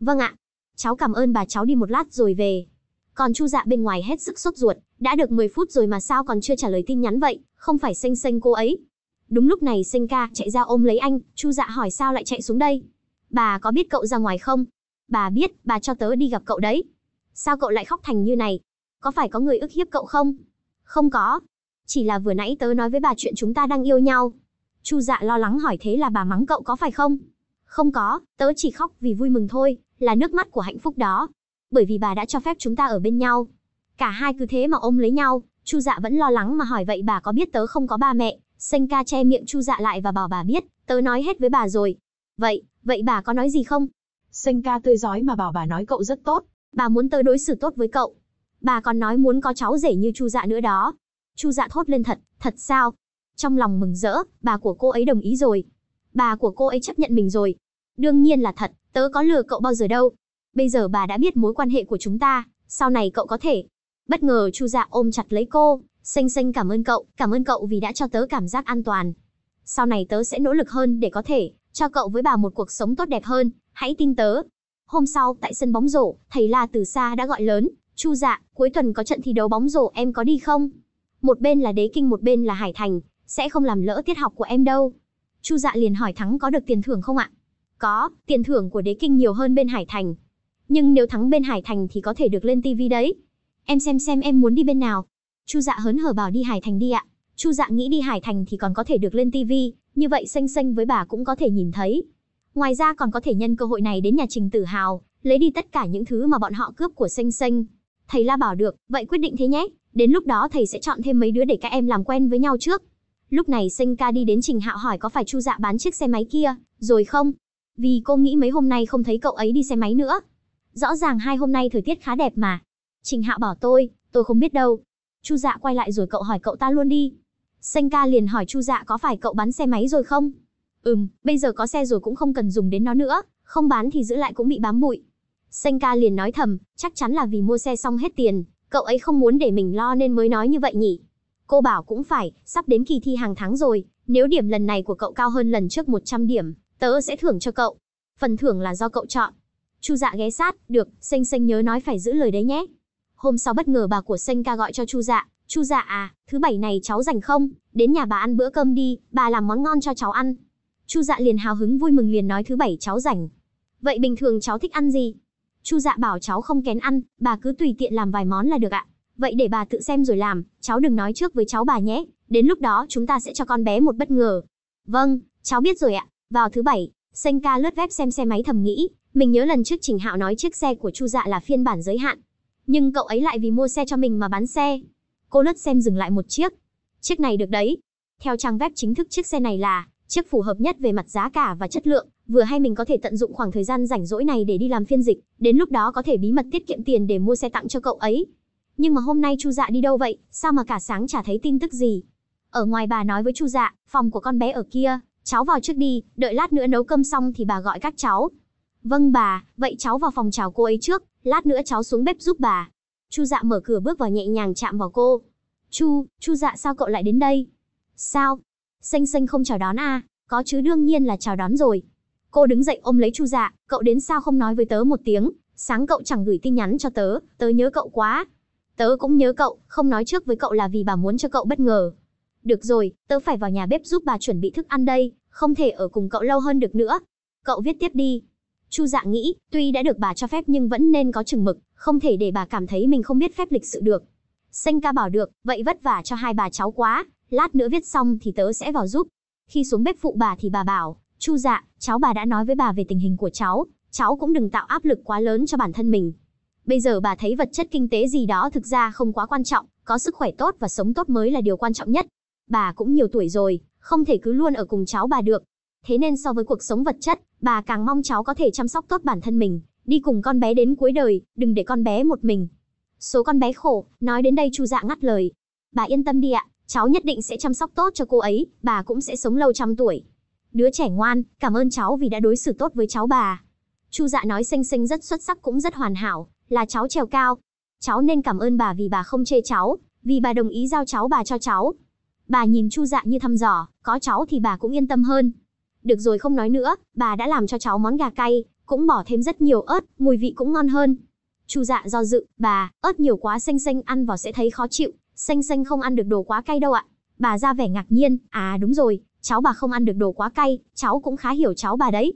Vâng ạ. Cháu cảm ơn bà cháu đi một lát rồi về. Còn Chu Dạ bên ngoài hết sức sốt ruột, đã được 10 phút rồi mà sao còn chưa trả lời tin nhắn vậy, không phải xanh xanh cô ấy. Đúng lúc này Sinh ca chạy ra ôm lấy anh, Chu Dạ hỏi sao lại chạy xuống đây? Bà có biết cậu ra ngoài không? Bà biết, bà cho tớ đi gặp cậu đấy. Sao cậu lại khóc thành như này? Có phải có người ức hiếp cậu không? Không có. Chỉ là vừa nãy tớ nói với bà chuyện chúng ta đang yêu nhau. Chu Dạ lo lắng hỏi thế là bà mắng cậu có phải không? Không có, tớ chỉ khóc vì vui mừng thôi, là nước mắt của hạnh phúc đó. Bởi vì bà đã cho phép chúng ta ở bên nhau. Cả hai cứ thế mà ôm lấy nhau, Chu Dạ vẫn lo lắng mà hỏi vậy bà có biết tớ không có ba mẹ, Sanh ca che miệng Chu Dạ lại và bảo bà biết, tớ nói hết với bà rồi. Vậy, vậy bà có nói gì không? Sanh ca tươi giói mà bảo bà nói cậu rất tốt, bà muốn tớ đối xử tốt với cậu. Bà còn nói muốn có cháu rể như Chu Dạ nữa đó. Chu Dạ thốt lên thật, thật sao? Trong lòng mừng rỡ, bà của cô ấy đồng ý rồi. Bà của cô ấy chấp nhận mình rồi. Đương nhiên là thật, Tớ có lừa cậu bao giờ đâu. Bây giờ bà đã biết mối quan hệ của chúng ta, sau này cậu có thể. Bất ngờ Chu Dạ ôm chặt lấy cô, xanh xanh cảm ơn cậu, cảm ơn cậu vì đã cho tớ cảm giác an toàn. Sau này tớ sẽ nỗ lực hơn để có thể cho cậu với bà một cuộc sống tốt đẹp hơn, hãy tin tớ. Hôm sau, tại sân bóng rổ, thầy La từ xa đã gọi lớn, Chu Dạ, cuối tuần có trận thi đấu bóng rổ em có đi không? Một bên là Đế Kinh một bên là Hải Thành, sẽ không làm lỡ tiết học của em đâu. Chu Dạ liền hỏi Thắng có được tiền thưởng không ạ? Có, tiền thưởng của đế kinh nhiều hơn bên Hải Thành. Nhưng nếu thắng bên Hải Thành thì có thể được lên tivi đấy. Em xem xem em muốn đi bên nào. Chu Dạ hớn hở bảo đi Hải Thành đi ạ. Chu Dạ nghĩ đi Hải Thành thì còn có thể được lên tivi, như vậy xanh xanh với bà cũng có thể nhìn thấy. Ngoài ra còn có thể nhân cơ hội này đến nhà Trình Tử Hào, lấy đi tất cả những thứ mà bọn họ cướp của xanh xanh. Thầy La bảo được, vậy quyết định thế nhé, đến lúc đó thầy sẽ chọn thêm mấy đứa để các em làm quen với nhau trước. Lúc này Sinh ca đi đến Trình Hạo hỏi có phải Chu Dạ bán chiếc xe máy kia, rồi không? vì cô nghĩ mấy hôm nay không thấy cậu ấy đi xe máy nữa. Rõ ràng hai hôm nay thời tiết khá đẹp mà. Trình Hạ bảo tôi, tôi không biết đâu. Chu Dạ quay lại rồi cậu hỏi cậu ta luôn đi. Sanh ca liền hỏi Chu Dạ có phải cậu bán xe máy rồi không? Ừm, bây giờ có xe rồi cũng không cần dùng đến nó nữa, không bán thì giữ lại cũng bị bám bụi. Sanh ca liền nói thầm, chắc chắn là vì mua xe xong hết tiền, cậu ấy không muốn để mình lo nên mới nói như vậy nhỉ. Cô bảo cũng phải, sắp đến kỳ thi hàng tháng rồi, nếu điểm lần này của cậu cao hơn lần trước 100 điểm, Tớ sẽ thưởng cho cậu. Phần thưởng là do cậu chọn. Chu dạ ghé sát, được, xanh xanh nhớ nói phải giữ lời đấy nhé. Hôm sau bất ngờ bà của xanh ca gọi cho chu dạ. Chu dạ à, thứ bảy này cháu rảnh không? Đến nhà bà ăn bữa cơm đi, bà làm món ngon cho cháu ăn. Chu dạ liền hào hứng vui mừng liền nói thứ bảy cháu rảnh. Vậy bình thường cháu thích ăn gì? Chu dạ bảo cháu không kén ăn, bà cứ tùy tiện làm vài món là được ạ. Vậy để bà tự xem rồi làm, cháu đừng nói trước với cháu bà nhé, đến lúc đó chúng ta sẽ cho con bé một bất ngờ. Vâng, cháu biết rồi ạ. Vào thứ bảy, Xanh ca lướt web xem xe máy thầm nghĩ, mình nhớ lần trước Trình Hạo nói chiếc xe của Chu Dạ là phiên bản giới hạn, nhưng cậu ấy lại vì mua xe cho mình mà bán xe. Cô lướt xem dừng lại một chiếc. Chiếc này được đấy. Theo trang web chính thức chiếc xe này là chiếc phù hợp nhất về mặt giá cả và chất lượng, vừa hay mình có thể tận dụng khoảng thời gian rảnh rỗi này để đi làm phiên dịch, đến lúc đó có thể bí mật tiết kiệm tiền để mua xe tặng cho cậu ấy. Nhưng mà hôm nay Chu Dạ đi đâu vậy, sao mà cả sáng chả thấy tin tức gì? Ở ngoài bà nói với Chu Dạ, phòng của con bé ở kia, Cháu vào trước đi, đợi lát nữa nấu cơm xong thì bà gọi các cháu. Vâng bà, vậy cháu vào phòng chào cô ấy trước, lát nữa cháu xuống bếp giúp bà. Chu Dạ mở cửa bước vào nhẹ nhàng chạm vào cô. "Chu, Chu Dạ sao cậu lại đến đây?" "Sao? Xanh xanh không chào đón à? Có chứ đương nhiên là chào đón rồi." Cô đứng dậy ôm lấy Chu Dạ, "Cậu đến sao không nói với tớ một tiếng? Sáng cậu chẳng gửi tin nhắn cho tớ, tớ nhớ cậu quá." "Tớ cũng nhớ cậu, không nói trước với cậu là vì bà muốn cho cậu bất ngờ." Được rồi, tớ phải vào nhà bếp giúp bà chuẩn bị thức ăn đây, không thể ở cùng cậu lâu hơn được nữa. Cậu viết tiếp đi. Chu dạ nghĩ, tuy đã được bà cho phép nhưng vẫn nên có chừng mực, không thể để bà cảm thấy mình không biết phép lịch sự được. Xanh ca bảo được, vậy vất vả cho hai bà cháu quá, lát nữa viết xong thì tớ sẽ vào giúp. Khi xuống bếp phụ bà thì bà bảo, Chu dạ, cháu bà đã nói với bà về tình hình của cháu, cháu cũng đừng tạo áp lực quá lớn cho bản thân mình. Bây giờ bà thấy vật chất kinh tế gì đó thực ra không quá quan trọng, có sức khỏe tốt và sống tốt mới là điều quan trọng nhất bà cũng nhiều tuổi rồi, không thể cứ luôn ở cùng cháu bà được. Thế nên so với cuộc sống vật chất, bà càng mong cháu có thể chăm sóc tốt bản thân mình, đi cùng con bé đến cuối đời, đừng để con bé một mình. Số con bé khổ, nói đến đây Chu Dạ ngắt lời. Bà yên tâm đi ạ, cháu nhất định sẽ chăm sóc tốt cho cô ấy, bà cũng sẽ sống lâu trăm tuổi. Đứa trẻ ngoan, cảm ơn cháu vì đã đối xử tốt với cháu bà. Chu Dạ nói xanh xanh rất xuất sắc cũng rất hoàn hảo, là cháu trèo cao. Cháu nên cảm ơn bà vì bà không chê cháu, vì bà đồng ý giao cháu bà cho cháu. Bà nhìn Chu Dạ như thăm dò, có cháu thì bà cũng yên tâm hơn. Được rồi không nói nữa, bà đã làm cho cháu món gà cay, cũng bỏ thêm rất nhiều ớt, mùi vị cũng ngon hơn. Chu Dạ do dự, bà, ớt nhiều quá xanh xanh ăn vào sẽ thấy khó chịu, xanh xanh không ăn được đồ quá cay đâu ạ. Bà ra vẻ ngạc nhiên, à đúng rồi, cháu bà không ăn được đồ quá cay, cháu cũng khá hiểu cháu bà đấy.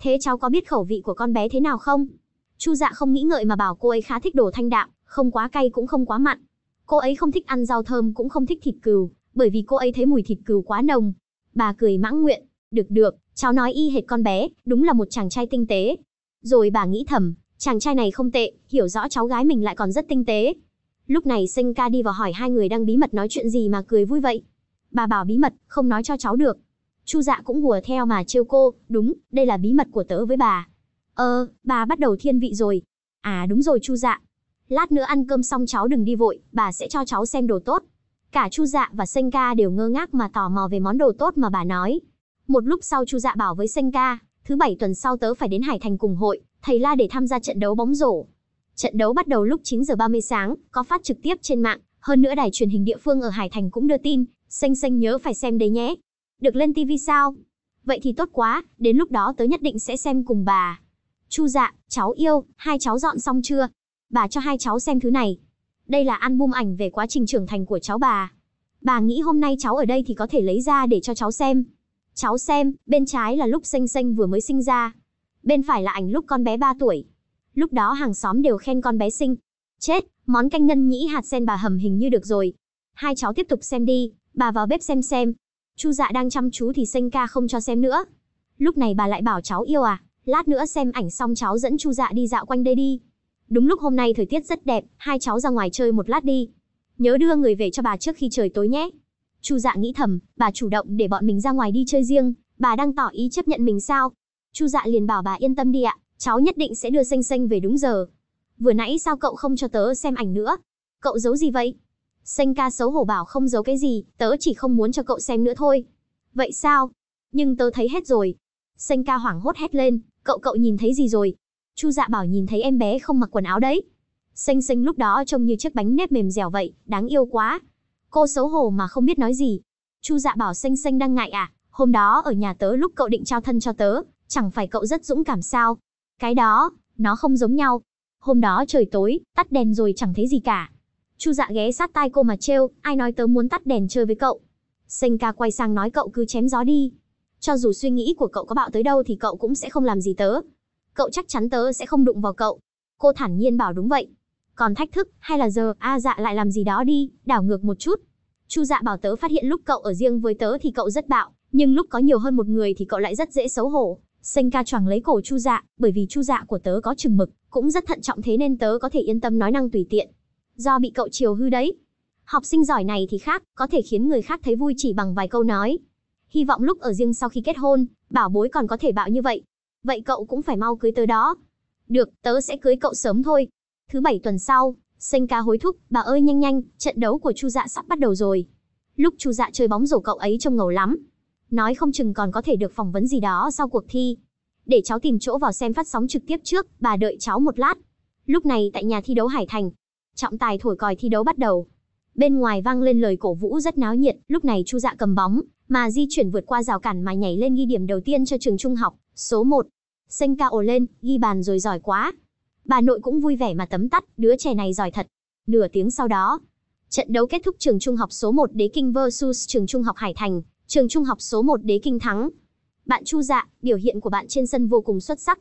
Thế cháu có biết khẩu vị của con bé thế nào không? Chu Dạ không nghĩ ngợi mà bảo cô ấy khá thích đồ thanh đạm, không quá cay cũng không quá mặn. Cô ấy không thích ăn rau thơm cũng không thích thịt cừu, bởi vì cô ấy thấy mùi thịt cừu quá nồng. Bà cười mãn nguyện, được được, cháu nói y hệt con bé, đúng là một chàng trai tinh tế. Rồi bà nghĩ thầm, chàng trai này không tệ, hiểu rõ cháu gái mình lại còn rất tinh tế. Lúc này Sinh ca đi vào hỏi hai người đang bí mật nói chuyện gì mà cười vui vậy. Bà bảo bí mật, không nói cho cháu được. Chu dạ cũng hùa theo mà trêu cô, đúng, đây là bí mật của tớ với bà. Ờ, bà bắt đầu thiên vị rồi. À đúng rồi Chu dạ. Lát nữa ăn cơm xong cháu đừng đi vội, bà sẽ cho cháu xem đồ tốt. Cả Chu Dạ và ca đều ngơ ngác mà tò mò về món đồ tốt mà bà nói. Một lúc sau Chu Dạ bảo với ca thứ bảy tuần sau tớ phải đến Hải Thành cùng hội, thầy La để tham gia trận đấu bóng rổ. Trận đấu bắt đầu lúc 9 giờ 30 sáng, có phát trực tiếp trên mạng, hơn nữa đài truyền hình địa phương ở Hải Thành cũng đưa tin, xanh xanh nhớ phải xem đấy nhé. Được lên tivi sao? Vậy thì tốt quá, đến lúc đó tớ nhất định sẽ xem cùng bà. Chu dạ, cháu yêu, hai cháu dọn xong chưa? Bà cho hai cháu xem thứ này, đây là album ảnh về quá trình trưởng thành của cháu bà. Bà nghĩ hôm nay cháu ở đây thì có thể lấy ra để cho cháu xem. Cháu xem, bên trái là lúc xanh xanh vừa mới sinh ra. Bên phải là ảnh lúc con bé 3 tuổi. Lúc đó hàng xóm đều khen con bé xinh. Chết, món canh ngân nhĩ hạt sen bà hầm hình như được rồi. Hai cháu tiếp tục xem đi, bà vào bếp xem xem. Chu dạ đang chăm chú thì xanh ca không cho xem nữa. Lúc này bà lại bảo cháu yêu à, lát nữa xem ảnh xong cháu dẫn Chu dạ đi dạo quanh đây đi. Đúng lúc hôm nay thời tiết rất đẹp, hai cháu ra ngoài chơi một lát đi. Nhớ đưa người về cho bà trước khi trời tối nhé. Chu Dạ nghĩ thầm, bà chủ động để bọn mình ra ngoài đi chơi riêng, bà đang tỏ ý chấp nhận mình sao? Chu Dạ liền bảo bà yên tâm đi ạ, cháu nhất định sẽ đưa Xanh Xanh về đúng giờ. Vừa nãy sao cậu không cho tớ xem ảnh nữa? Cậu giấu gì vậy? Xanh ca xấu hổ bảo không giấu cái gì, tớ chỉ không muốn cho cậu xem nữa thôi. Vậy sao? Nhưng tớ thấy hết rồi. Xanh ca hoảng hốt hét lên, cậu cậu nhìn thấy gì rồi? Chu Dạ Bảo nhìn thấy em bé không mặc quần áo đấy. Xanh xanh lúc đó trông như chiếc bánh nếp mềm dẻo vậy, đáng yêu quá. Cô xấu hổ mà không biết nói gì. Chu Dạ Bảo xanh xanh đang ngại à? Hôm đó ở nhà tớ lúc cậu định trao thân cho tớ, chẳng phải cậu rất dũng cảm sao? Cái đó, nó không giống nhau. Hôm đó trời tối, tắt đèn rồi chẳng thấy gì cả. Chu Dạ ghé sát tai cô mà trêu, ai nói tớ muốn tắt đèn chơi với cậu. Xanh ca quay sang nói cậu cứ chém gió đi. Cho dù suy nghĩ của cậu có bạo tới đâu thì cậu cũng sẽ không làm gì tớ cậu chắc chắn tớ sẽ không đụng vào cậu. Cô thản nhiên bảo đúng vậy. Còn thách thức, hay là giờ, a dạ lại làm gì đó đi, đảo ngược một chút. Chu dạ bảo tớ phát hiện lúc cậu ở riêng với tớ thì cậu rất bạo, nhưng lúc có nhiều hơn một người thì cậu lại rất dễ xấu hổ. Xanh ca choàng lấy cổ chu dạ, bởi vì chu dạ của tớ có chừng mực, cũng rất thận trọng thế nên tớ có thể yên tâm nói năng tùy tiện. Do bị cậu chiều hư đấy. Học sinh giỏi này thì khác, có thể khiến người khác thấy vui chỉ bằng vài câu nói. Hy vọng lúc ở riêng sau khi kết hôn, bảo bối còn có thể bạo như vậy, Vậy cậu cũng phải mau cưới tớ đó. Được, tớ sẽ cưới cậu sớm thôi. Thứ bảy tuần sau, Sênh ca hối thúc, bà ơi nhanh nhanh, trận đấu của Chu Dạ sắp bắt đầu rồi. Lúc Chu Dạ chơi bóng rổ cậu ấy trông ngầu lắm. Nói không chừng còn có thể được phỏng vấn gì đó sau cuộc thi. Để cháu tìm chỗ vào xem phát sóng trực tiếp trước, bà đợi cháu một lát. Lúc này tại nhà thi đấu Hải Thành, trọng tài thổi còi thi đấu bắt đầu. Bên ngoài vang lên lời cổ vũ rất náo nhiệt, lúc này Chu Dạ cầm bóng, mà di chuyển vượt qua rào cản mà nhảy lên ghi điểm đầu tiên cho trường trung học, số 1. Xanh cao lên, ghi bàn rồi giỏi quá. Bà nội cũng vui vẻ mà tấm tắt, đứa trẻ này giỏi thật. Nửa tiếng sau đó, trận đấu kết thúc trường trung học số 1 Đế Kinh versus trường trung học Hải Thành, trường trung học số 1 Đế Kinh thắng. Bạn Chu Dạ, biểu hiện của bạn trên sân vô cùng xuất sắc.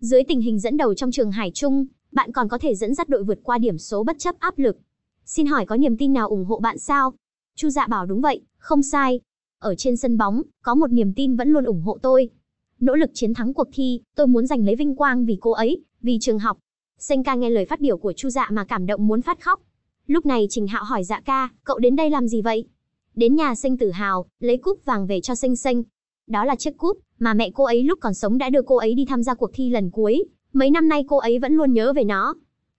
Dưới tình hình dẫn đầu trong trường Hải Trung, bạn còn có thể dẫn dắt đội vượt qua điểm số bất chấp áp lực. Xin hỏi có niềm tin nào ủng hộ bạn sao? Chu Dạ bảo đúng vậy, không sai. Ở trên sân bóng, có một niềm tin vẫn luôn ủng hộ tôi, nỗ lực chiến thắng cuộc thi, tôi muốn giành lấy vinh quang vì cô ấy, vì trường học. Sênh ca nghe lời phát biểu của Chu Dạ mà cảm động muốn phát khóc. Lúc này Trình Hạo hỏi Dạ ca, cậu đến đây làm gì vậy? Đến nhà Sinh Tử Hào, lấy cúp vàng về cho Sinh Sinh. Đó là chiếc cúp mà mẹ cô ấy lúc còn sống đã đưa cô ấy đi tham gia cuộc thi lần cuối, mấy năm nay cô ấy vẫn luôn nhớ về nó.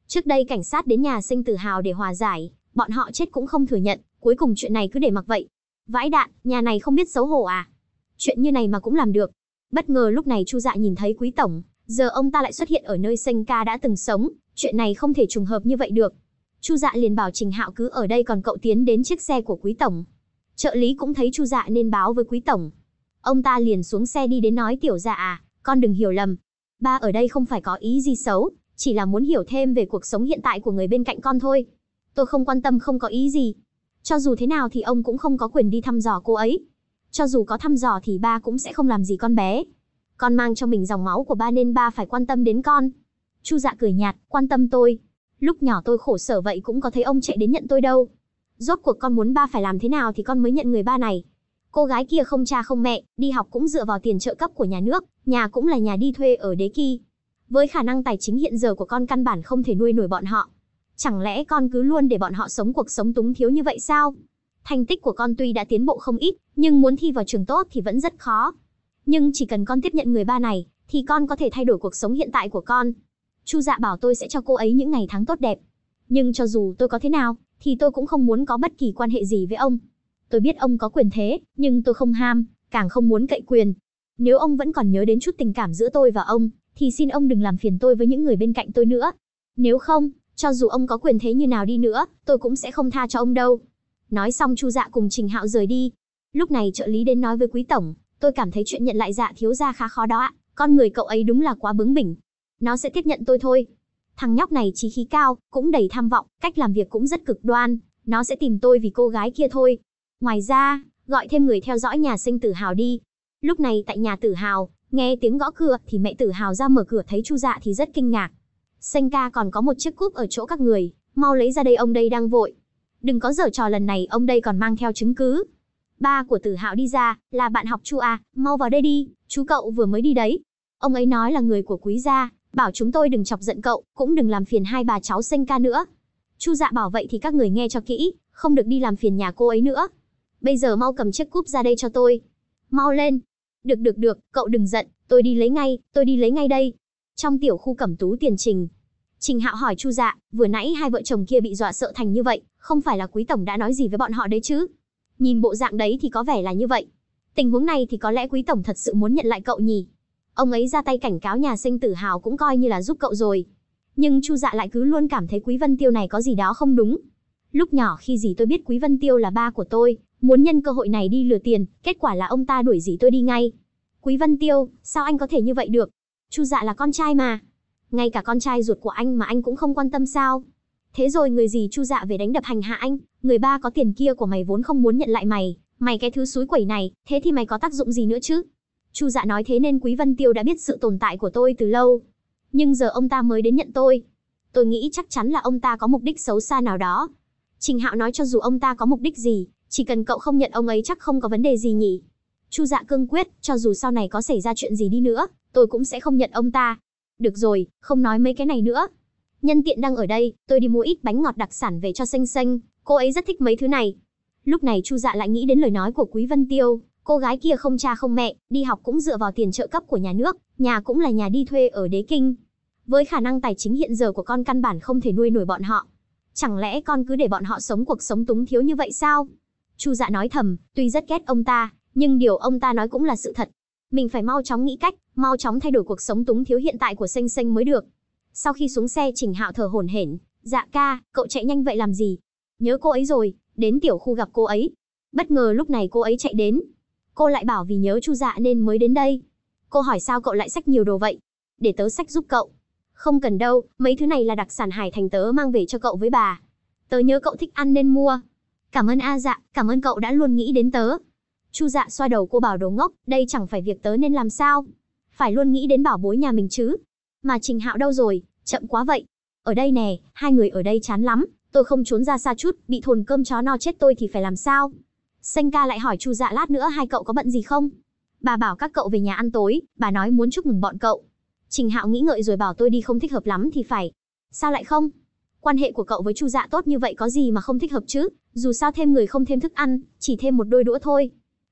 Trước đây cảnh sát đến nhà Sinh Tử Hào để hòa giải, bọn họ chết cũng không thừa nhận, cuối cùng chuyện này cứ để mặc vậy. Vãi đạn, nhà này không biết xấu hổ à? Chuyện như này mà cũng làm được, Bất ngờ lúc này Chu Dạ nhìn thấy Quý tổng, giờ ông ta lại xuất hiện ở nơi sinh Ca đã từng sống, chuyện này không thể trùng hợp như vậy được. Chu Dạ liền bảo Trình Hạo cứ ở đây còn cậu tiến đến chiếc xe của Quý tổng. Trợ lý cũng thấy Chu Dạ nên báo với Quý tổng. Ông ta liền xuống xe đi đến nói tiểu Dạ à, con đừng hiểu lầm, ba ở đây không phải có ý gì xấu, chỉ là muốn hiểu thêm về cuộc sống hiện tại của người bên cạnh con thôi. Tôi không quan tâm không có ý gì. Cho dù thế nào thì ông cũng không có quyền đi thăm dò cô ấy. Cho dù có thăm dò thì ba cũng sẽ không làm gì con bé. Con mang cho mình dòng máu của ba nên ba phải quan tâm đến con. Chu dạ cười nhạt, quan tâm tôi. Lúc nhỏ tôi khổ sở vậy cũng có thấy ông chạy đến nhận tôi đâu. Rốt cuộc con muốn ba phải làm thế nào thì con mới nhận người ba này. Cô gái kia không cha không mẹ, đi học cũng dựa vào tiền trợ cấp của nhà nước, nhà cũng là nhà đi thuê ở đế kỳ. Với khả năng tài chính hiện giờ của con căn bản không thể nuôi nổi bọn họ. Chẳng lẽ con cứ luôn để bọn họ sống cuộc sống túng thiếu như vậy sao? Thành tích của con tuy đã tiến bộ không ít, nhưng muốn thi vào trường tốt thì vẫn rất khó. Nhưng chỉ cần con tiếp nhận người ba này, thì con có thể thay đổi cuộc sống hiện tại của con. Chu dạ bảo tôi sẽ cho cô ấy những ngày tháng tốt đẹp. Nhưng cho dù tôi có thế nào, thì tôi cũng không muốn có bất kỳ quan hệ gì với ông. Tôi biết ông có quyền thế, nhưng tôi không ham, càng không muốn cậy quyền. Nếu ông vẫn còn nhớ đến chút tình cảm giữa tôi và ông, thì xin ông đừng làm phiền tôi với những người bên cạnh tôi nữa. Nếu không, cho dù ông có quyền thế như nào đi nữa, tôi cũng sẽ không tha cho ông đâu. Nói xong Chu Dạ cùng Trình Hạo rời đi. Lúc này trợ lý đến nói với quý tổng, tôi cảm thấy chuyện nhận lại Dạ thiếu gia khá khó đó ạ, con người cậu ấy đúng là quá bướng bỉnh. Nó sẽ tiếp nhận tôi thôi. Thằng nhóc này trí khí cao, cũng đầy tham vọng, cách làm việc cũng rất cực đoan, nó sẽ tìm tôi vì cô gái kia thôi. Ngoài ra, gọi thêm người theo dõi nhà sinh Tử Hào đi. Lúc này tại nhà Tử Hào, nghe tiếng gõ cửa thì mẹ Tử Hào ra mở cửa thấy Chu Dạ thì rất kinh ngạc. Sanh ca còn có một chiếc cúp ở chỗ các người, mau lấy ra đây ông đây đang vội đừng có giở trò lần này ông đây còn mang theo chứng cứ. Ba của Tử Hạo đi ra, là bạn học Chu à, mau vào đây đi, chú cậu vừa mới đi đấy. Ông ấy nói là người của quý gia, bảo chúng tôi đừng chọc giận cậu, cũng đừng làm phiền hai bà cháu sinh ca nữa. Chu dạ bảo vậy thì các người nghe cho kỹ, không được đi làm phiền nhà cô ấy nữa. Bây giờ mau cầm chiếc cúp ra đây cho tôi. Mau lên. Được được được, cậu đừng giận, tôi đi lấy ngay, tôi đi lấy ngay đây. Trong tiểu khu cẩm tú tiền trình, Trình Hạo hỏi Chu Dạ, vừa nãy hai vợ chồng kia bị dọa sợ thành như vậy, không phải là quý tổng đã nói gì với bọn họ đấy chứ? Nhìn bộ dạng đấy thì có vẻ là như vậy. Tình huống này thì có lẽ quý tổng thật sự muốn nhận lại cậu nhỉ? Ông ấy ra tay cảnh cáo nhà sinh tử hào cũng coi như là giúp cậu rồi. Nhưng Chu Dạ lại cứ luôn cảm thấy Quý Vân Tiêu này có gì đó không đúng. Lúc nhỏ khi gì tôi biết Quý Vân Tiêu là ba của tôi, muốn nhân cơ hội này đi lừa tiền, kết quả là ông ta đuổi gì tôi đi ngay. Quý Vân Tiêu, sao anh có thể như vậy được? Chu Dạ là con trai mà, ngay cả con trai ruột của anh mà anh cũng không quan tâm sao? Thế rồi người gì chu dạ về đánh đập hành hạ anh, người ba có tiền kia của mày vốn không muốn nhận lại mày, mày cái thứ suối quẩy này, thế thì mày có tác dụng gì nữa chứ? Chu dạ nói thế nên Quý Vân Tiêu đã biết sự tồn tại của tôi từ lâu. Nhưng giờ ông ta mới đến nhận tôi. Tôi nghĩ chắc chắn là ông ta có mục đích xấu xa nào đó. Trình Hạo nói cho dù ông ta có mục đích gì, chỉ cần cậu không nhận ông ấy chắc không có vấn đề gì nhỉ. Chu dạ cương quyết, cho dù sau này có xảy ra chuyện gì đi nữa, tôi cũng sẽ không nhận ông ta, được rồi, không nói mấy cái này nữa. Nhân tiện đang ở đây, tôi đi mua ít bánh ngọt đặc sản về cho xanh xanh, cô ấy rất thích mấy thứ này. Lúc này Chu Dạ lại nghĩ đến lời nói của Quý Vân Tiêu, cô gái kia không cha không mẹ, đi học cũng dựa vào tiền trợ cấp của nhà nước, nhà cũng là nhà đi thuê ở Đế Kinh. Với khả năng tài chính hiện giờ của con căn bản không thể nuôi nổi bọn họ. Chẳng lẽ con cứ để bọn họ sống cuộc sống túng thiếu như vậy sao? Chu Dạ nói thầm, tuy rất ghét ông ta, nhưng điều ông ta nói cũng là sự thật, mình phải mau chóng nghĩ cách, mau chóng thay đổi cuộc sống túng thiếu hiện tại của Xanh Xanh mới được. Sau khi xuống xe Trình Hạo thở hổn hển, "Dạ ca, cậu chạy nhanh vậy làm gì? Nhớ cô ấy rồi, đến tiểu khu gặp cô ấy." Bất ngờ lúc này cô ấy chạy đến. Cô lại bảo vì nhớ Chu Dạ nên mới đến đây. Cô hỏi sao cậu lại xách nhiều đồ vậy? Để tớ xách giúp cậu. Không cần đâu, mấy thứ này là đặc sản Hải Thành tớ mang về cho cậu với bà. Tớ nhớ cậu thích ăn nên mua. Cảm ơn A dạ, cảm ơn cậu đã luôn nghĩ đến tớ. Chu dạ xoa đầu cô bảo đồ ngốc, đây chẳng phải việc tớ nên làm sao. Phải luôn nghĩ đến bảo bối nhà mình chứ. Mà Trình Hạo đâu rồi, chậm quá vậy. Ở đây nè, hai người ở đây chán lắm, tôi không trốn ra xa chút, bị thồn cơm chó no chết tôi thì phải làm sao. Xanh ca lại hỏi Chu dạ lát nữa hai cậu có bận gì không? Bà bảo các cậu về nhà ăn tối, bà nói muốn chúc mừng bọn cậu. Trình Hạo nghĩ ngợi rồi bảo tôi đi không thích hợp lắm thì phải. Sao lại không? Quan hệ của cậu với Chu Dạ tốt như vậy có gì mà không thích hợp chứ? Dù sao thêm người không thêm thức ăn, chỉ thêm một đôi đũa thôi.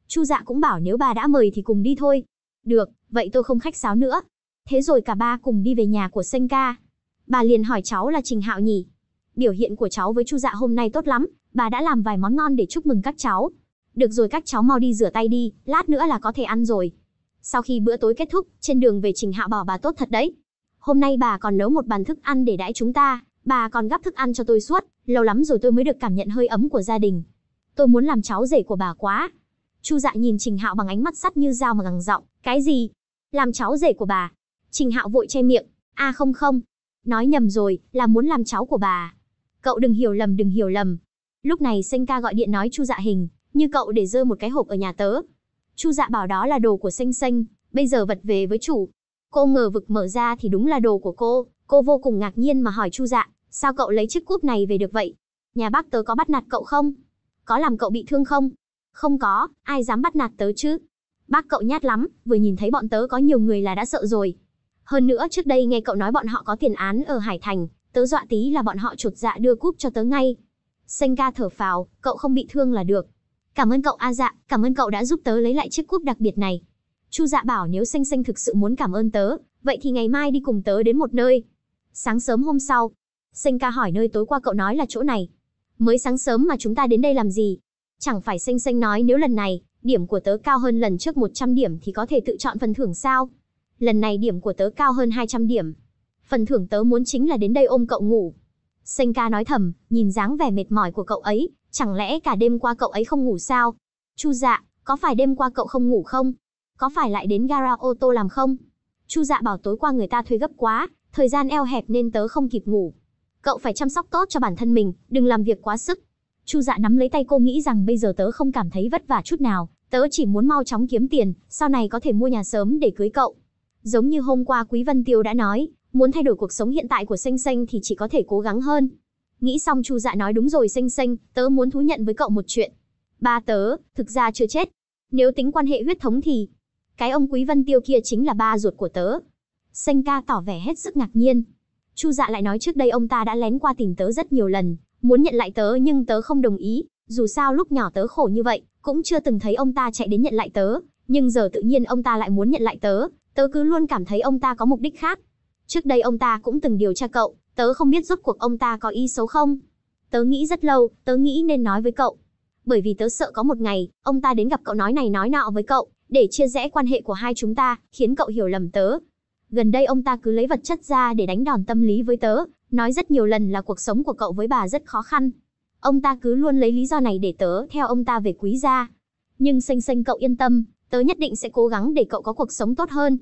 Chu Dạ cũng bảo nếu bà đã mời thì cùng đi thôi. Được, vậy tôi không khách sáo nữa. Thế rồi cả ba cùng đi về nhà của Sênh ca. Bà liền hỏi cháu là Trình Hạo nhỉ? Biểu hiện của cháu với Chu Dạ hôm nay tốt lắm, bà đã làm vài món ngon để chúc mừng các cháu. Được rồi các cháu mau đi rửa tay đi, lát nữa là có thể ăn rồi. Sau khi bữa tối kết thúc, trên đường về Trình Hạo bảo bà tốt thật đấy. Hôm nay bà còn nấu một bàn thức ăn để đãi chúng ta, bà còn gắp thức ăn cho tôi suốt, lâu lắm rồi tôi mới được cảm nhận hơi ấm của gia đình. Tôi muốn làm cháu rể của bà quá. Chu Dạ nhìn Trình Hạo bằng ánh mắt sắt như dao mà gằn giọng, "Cái gì? Làm cháu rể của bà?" Trình Hạo vội che miệng, "A à không không, nói nhầm rồi, là muốn làm cháu của bà. Cậu đừng hiểu lầm, đừng hiểu lầm." Lúc này Sinh Ca gọi điện nói Chu Dạ hình, "Như cậu để rơi một cái hộp ở nhà tớ." Chu Dạ bảo đó là đồ của Sinh Sinh, bây giờ vật về với chủ. Cô ngờ vực mở ra thì đúng là đồ của cô, cô vô cùng ngạc nhiên mà hỏi Chu Dạ, "Sao cậu lấy chiếc cúp này về được vậy? Nhà bác tớ có bắt nạt cậu không? Có làm cậu bị thương không?" Không có, ai dám bắt nạt tớ chứ. Bác cậu nhát lắm, vừa nhìn thấy bọn tớ có nhiều người là đã sợ rồi. Hơn nữa trước đây nghe cậu nói bọn họ có tiền án ở Hải Thành, tớ dọa tí là bọn họ chuột dạ đưa cúp cho tớ ngay. Senka thở phào, cậu không bị thương là được. Cảm ơn cậu A dạ, cảm ơn cậu đã giúp tớ lấy lại chiếc cúp đặc biệt này. Chu dạ bảo nếu xanh xanh thực sự muốn cảm ơn tớ, vậy thì ngày mai đi cùng tớ đến một nơi. Sáng sớm hôm sau, Senka hỏi nơi tối qua cậu nói là chỗ này. Mới sáng sớm mà chúng ta đến đây làm gì? Chẳng phải xanh xanh nói nếu lần này, điểm của tớ cao hơn lần trước 100 điểm thì có thể tự chọn phần thưởng sao? Lần này điểm của tớ cao hơn 200 điểm. Phần thưởng tớ muốn chính là đến đây ôm cậu ngủ. Xanh ca nói thầm, nhìn dáng vẻ mệt mỏi của cậu ấy, chẳng lẽ cả đêm qua cậu ấy không ngủ sao? Chu dạ, có phải đêm qua cậu không ngủ không? Có phải lại đến gara ô tô làm không? Chu dạ bảo tối qua người ta thuê gấp quá, thời gian eo hẹp nên tớ không kịp ngủ. Cậu phải chăm sóc tốt cho bản thân mình, đừng làm việc quá sức. Chu Dạ nắm lấy tay cô nghĩ rằng bây giờ tớ không cảm thấy vất vả chút nào, tớ chỉ muốn mau chóng kiếm tiền, sau này có thể mua nhà sớm để cưới cậu. Giống như hôm qua Quý Vân Tiêu đã nói, muốn thay đổi cuộc sống hiện tại của Xanh Xanh thì chỉ có thể cố gắng hơn. Nghĩ xong Chu Dạ nói đúng rồi Xanh Xanh, tớ muốn thú nhận với cậu một chuyện. Ba tớ, thực ra chưa chết. Nếu tính quan hệ huyết thống thì, cái ông Quý Vân Tiêu kia chính là ba ruột của tớ. Xanh ca tỏ vẻ hết sức ngạc nhiên. Chu Dạ lại nói trước đây ông ta đã lén qua tìm tớ rất nhiều lần, muốn nhận lại tớ nhưng tớ không đồng ý, dù sao lúc nhỏ tớ khổ như vậy, cũng chưa từng thấy ông ta chạy đến nhận lại tớ, nhưng giờ tự nhiên ông ta lại muốn nhận lại tớ, tớ cứ luôn cảm thấy ông ta có mục đích khác. Trước đây ông ta cũng từng điều tra cậu, tớ không biết rốt cuộc ông ta có ý xấu không. Tớ nghĩ rất lâu, tớ nghĩ nên nói với cậu. Bởi vì tớ sợ có một ngày, ông ta đến gặp cậu nói này nói nọ với cậu, để chia rẽ quan hệ của hai chúng ta, khiến cậu hiểu lầm tớ. Gần đây ông ta cứ lấy vật chất ra để đánh đòn tâm lý với tớ, Nói rất nhiều lần là cuộc sống của cậu với bà rất khó khăn. Ông ta cứ luôn lấy lý do này để tớ theo ông ta về quý gia. Nhưng xanh xanh cậu yên tâm, tớ nhất định sẽ cố gắng để cậu có cuộc sống tốt hơn.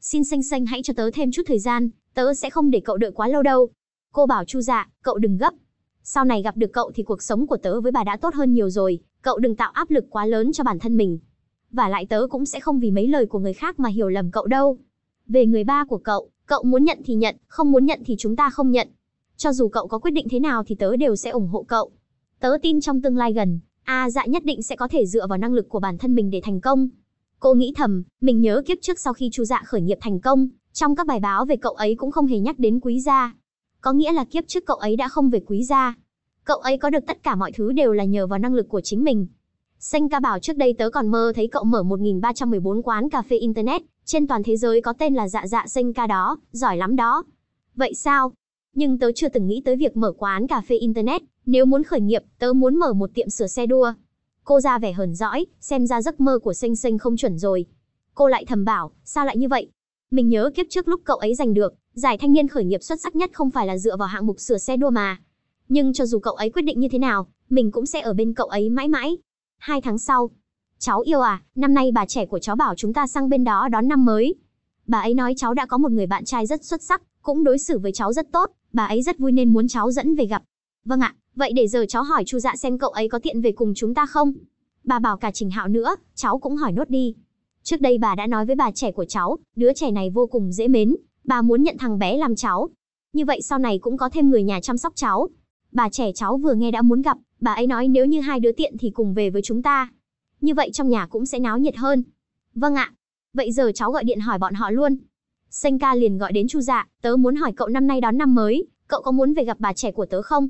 Xin xanh xanh hãy cho tớ thêm chút thời gian, tớ sẽ không để cậu đợi quá lâu đâu. Cô bảo Chu Dạ, cậu đừng gấp. Sau này gặp được cậu thì cuộc sống của tớ với bà đã tốt hơn nhiều rồi, cậu đừng tạo áp lực quá lớn cho bản thân mình. Và lại tớ cũng sẽ không vì mấy lời của người khác mà hiểu lầm cậu đâu. Về người ba của cậu, Cậu muốn nhận thì nhận, không muốn nhận thì chúng ta không nhận. Cho dù cậu có quyết định thế nào thì tớ đều sẽ ủng hộ cậu. Tớ tin trong tương lai gần, A dạ nhất định sẽ có thể dựa vào năng lực của bản thân mình để thành công. Cô nghĩ thầm, mình nhớ kiếp trước sau khi chú dạ khởi nghiệp thành công, trong các bài báo về cậu ấy cũng không hề nhắc đến quý gia. Có nghĩa là kiếp trước cậu ấy đã không về quý gia. Cậu ấy có được tất cả mọi thứ đều là nhờ vào năng lực của chính mình. Xanh ca bảo trước đây tớ còn mơ thấy cậu mở 1314 quán cà phê Internet, trên toàn thế giới có tên là dạ dạ xanh ca đó, giỏi lắm đó. Vậy sao? Nhưng tớ chưa từng nghĩ tới việc mở quán cà phê Internet. Nếu muốn khởi nghiệp, tớ muốn mở một tiệm sửa xe đua. Cô ra vẻ hờn dõi, xem ra giấc mơ của xanh xanh không chuẩn rồi. Cô lại thầm bảo, sao lại như vậy? Mình nhớ kiếp trước lúc cậu ấy giành được, giải thanh niên khởi nghiệp xuất sắc nhất không phải là dựa vào hạng mục sửa xe đua mà. Nhưng cho dù cậu ấy quyết định như thế nào, mình cũng sẽ ở bên cậu ấy mãi mãi. Hai tháng sau, Cháu yêu à, năm nay bà trẻ của cháu bảo chúng ta sang bên đó đón năm mới. Bà ấy nói cháu đã có một người bạn trai rất xuất sắc, cũng đối xử với cháu rất tốt, bà ấy rất vui nên muốn cháu dẫn về gặp. Vâng ạ, vậy để giờ cháu hỏi chu dạ xem cậu ấy có tiện về cùng chúng ta không? Bà bảo cả Trình Hạo nữa, cháu cũng hỏi nốt đi. Trước đây bà đã nói với bà trẻ của cháu, đứa trẻ này vô cùng dễ mến, bà muốn nhận thằng bé làm cháu. Như vậy sau này cũng có thêm người nhà chăm sóc cháu. Bà trẻ cháu vừa nghe đã muốn gặp, bà ấy nói nếu như hai đứa tiện thì cùng về với chúng ta. Như vậy trong nhà cũng sẽ náo nhiệt hơn. Vâng ạ. Vậy giờ cháu gọi điện hỏi bọn họ luôn. Sanh ca liền gọi đến Chu Dạ, tớ muốn hỏi cậu năm nay đón năm mới, cậu có muốn về gặp bà trẻ của tớ không?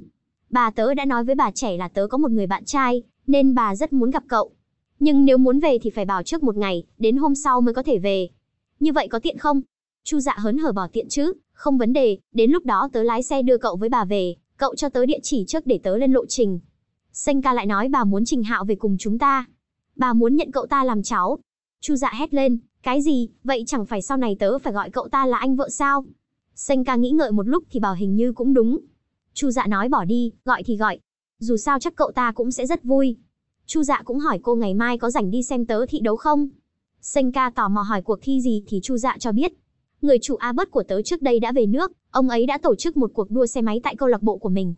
Bà tớ đã nói với bà trẻ là tớ có một người bạn trai, nên bà rất muốn gặp cậu. Nhưng nếu muốn về thì phải bảo trước một ngày, đến hôm sau mới có thể về. Như vậy có tiện không? Chu Dạ hớn hở bỏ tiện chứ, không vấn đề, đến lúc đó tớ lái xe đưa cậu với bà về, cậu cho tớ địa chỉ trước để tớ lên lộ trình. Sanh ca lại nói bà muốn Trình Hạo về cùng chúng ta, bà muốn nhận cậu ta làm cháu. Chu dạ hét lên, cái gì, vậy chẳng phải sau này tớ phải gọi cậu ta là anh vợ sao? Xanh ca nghĩ ngợi một lúc thì bảo hình như cũng đúng. Chu dạ nói bỏ đi, gọi thì gọi. Dù sao chắc cậu ta cũng sẽ rất vui. Chu dạ cũng hỏi cô ngày mai có rảnh đi xem tớ thi đấu không? Xanh ca tò mò hỏi cuộc thi gì thì Chu dạ cho biết. Người chủ a Abert của tớ trước đây đã về nước, ông ấy đã tổ chức một cuộc đua xe máy tại câu lạc bộ của mình.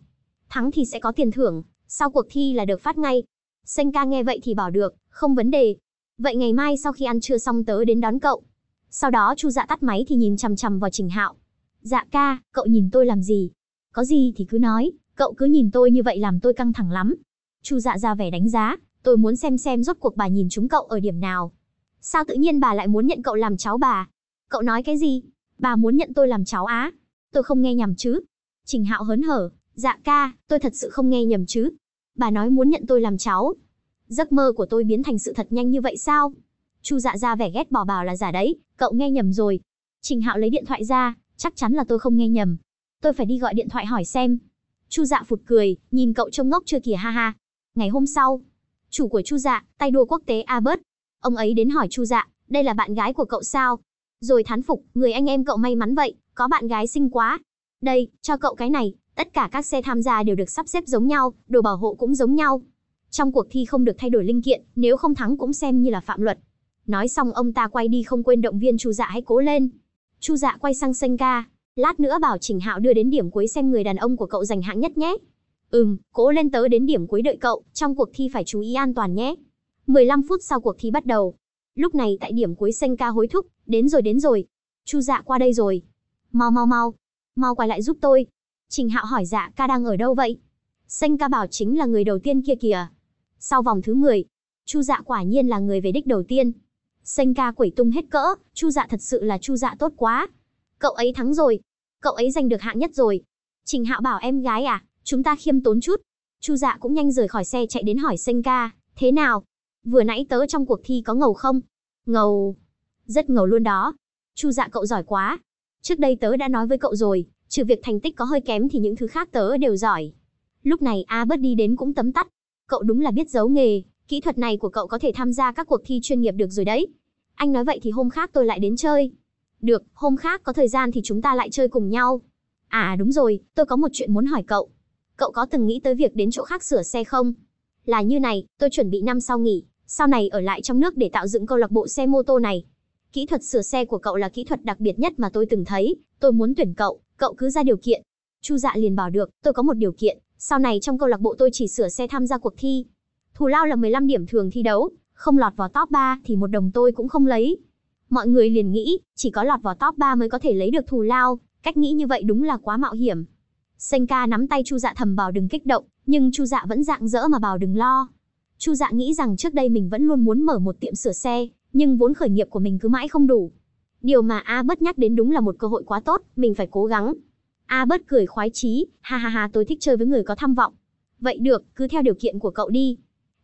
Thắng thì sẽ có tiền thưởng, sau cuộc thi là được phát ngay. Xanh ca nghe vậy thì bỏ được, không vấn đề. Vậy ngày mai sau khi ăn trưa xong tớ đến đón cậu. Sau đó Chu Dạ tắt máy thì nhìn chằm chằm vào Trình Hạo. Dạ ca, cậu nhìn tôi làm gì? Có gì thì cứ nói, cậu cứ nhìn tôi như vậy làm tôi căng thẳng lắm. Chu Dạ ra vẻ đánh giá, tôi muốn xem xem rốt cuộc bà nhìn chúng cậu ở điểm nào. Sao tự nhiên bà lại muốn nhận cậu làm cháu bà? Cậu nói cái gì? Bà muốn nhận tôi làm cháu á? Tôi không nghe nhầm chứ? Trình Hạo hớn hở, dạ ca, tôi thật sự không nghe nhầm chứ? bà nói muốn nhận tôi làm cháu. Giấc mơ của tôi biến thành sự thật nhanh như vậy sao? Chu Dạ ra vẻ ghét bỏ bảo là giả đấy, cậu nghe nhầm rồi. Trình Hạo lấy điện thoại ra, chắc chắn là tôi không nghe nhầm. Tôi phải đi gọi điện thoại hỏi xem. Chu Dạ phụt cười, nhìn cậu trông ngốc chưa kìa ha ha. Ngày hôm sau, chủ của Chu Dạ, tay đua quốc tế Albert, ông ấy đến hỏi Chu Dạ, đây là bạn gái của cậu sao? Rồi thán phục, người anh em cậu may mắn vậy, có bạn gái xinh quá. Đây, cho cậu cái này. Tất cả các xe tham gia đều được sắp xếp giống nhau, đồ bảo hộ cũng giống nhau. Trong cuộc thi không được thay đổi linh kiện, nếu không thắng cũng xem như là phạm luật. Nói xong ông ta quay đi không quên động viên Chu Dạ hãy cố lên. Chu Dạ quay sang Senka, lát nữa bảo Trình Hạo đưa đến điểm cuối xem người đàn ông của cậu giành hạng nhất nhé. Ừm, cố lên tớ đến điểm cuối đợi cậu, trong cuộc thi phải chú ý an toàn nhé. 15 phút sau cuộc thi bắt đầu. Lúc này tại điểm cuối Senka hối thúc, đến rồi đến rồi. Chu Dạ qua đây rồi. Mau mau mau, mau quay lại giúp tôi, Trình Hạo hỏi dạ ca đang ở đâu vậy? Xanh ca bảo chính là người đầu tiên kia kìa. Sau vòng thứ 10, Chu dạ quả nhiên là người về đích đầu tiên. Xanh ca quẩy tung hết cỡ, Chu dạ thật sự là Chu dạ tốt quá. Cậu ấy thắng rồi, cậu ấy giành được hạng nhất rồi. Trình Hạo bảo em gái à, chúng ta khiêm tốn chút. Chu dạ cũng nhanh rời khỏi xe chạy đến hỏi Xanh ca, thế nào? Vừa nãy tớ trong cuộc thi có ngầu không? Ngầu. Rất ngầu luôn đó. Chu dạ cậu giỏi quá. Trước đây tớ đã nói với cậu rồi, trừ việc thành tích có hơi kém thì những thứ khác tớ đều giỏi. Lúc này A bớt đi đến cũng tấm tắt. Cậu đúng là biết giấu nghề, kỹ thuật này của cậu có thể tham gia các cuộc thi chuyên nghiệp được rồi đấy. Anh nói vậy thì hôm khác tôi lại đến chơi. Được, hôm khác có thời gian thì chúng ta lại chơi cùng nhau. À đúng rồi, tôi có một chuyện muốn hỏi cậu. Cậu có từng nghĩ tới việc đến chỗ khác sửa xe không? Là như này, tôi chuẩn bị năm sau nghỉ, sau này ở lại trong nước để tạo dựng câu lạc bộ xe mô tô này. Kỹ thuật sửa xe của cậu là kỹ thuật đặc biệt nhất mà tôi từng thấy, tôi muốn tuyển cậu, cậu cứ ra điều kiện. Chu Dạ liền bảo được, tôi có một điều kiện, sau này trong câu lạc bộ tôi chỉ sửa xe tham gia cuộc thi. Thù lao là 15 điểm thường thi đấu, không lọt vào top 3 thì một đồng tôi cũng không lấy. Mọi người liền nghĩ, chỉ có lọt vào top 3 mới có thể lấy được thù lao, cách nghĩ như vậy đúng là quá mạo hiểm. Senka nắm tay Chu Dạ thầm bảo đừng kích động, nhưng Chu Dạ vẫn dạng dỡ mà bảo đừng lo. Chu Dạ nghĩ rằng trước đây mình vẫn luôn muốn mở một tiệm sửa xe, nhưng vốn khởi nghiệp của mình cứ mãi không đủ, Điều mà A Bất nhắc đến đúng là một cơ hội quá tốt, mình phải cố gắng. A Bất cười khoái chí, ha ha ha tôi thích chơi với người có tham vọng. Vậy được, cứ theo điều kiện của cậu đi.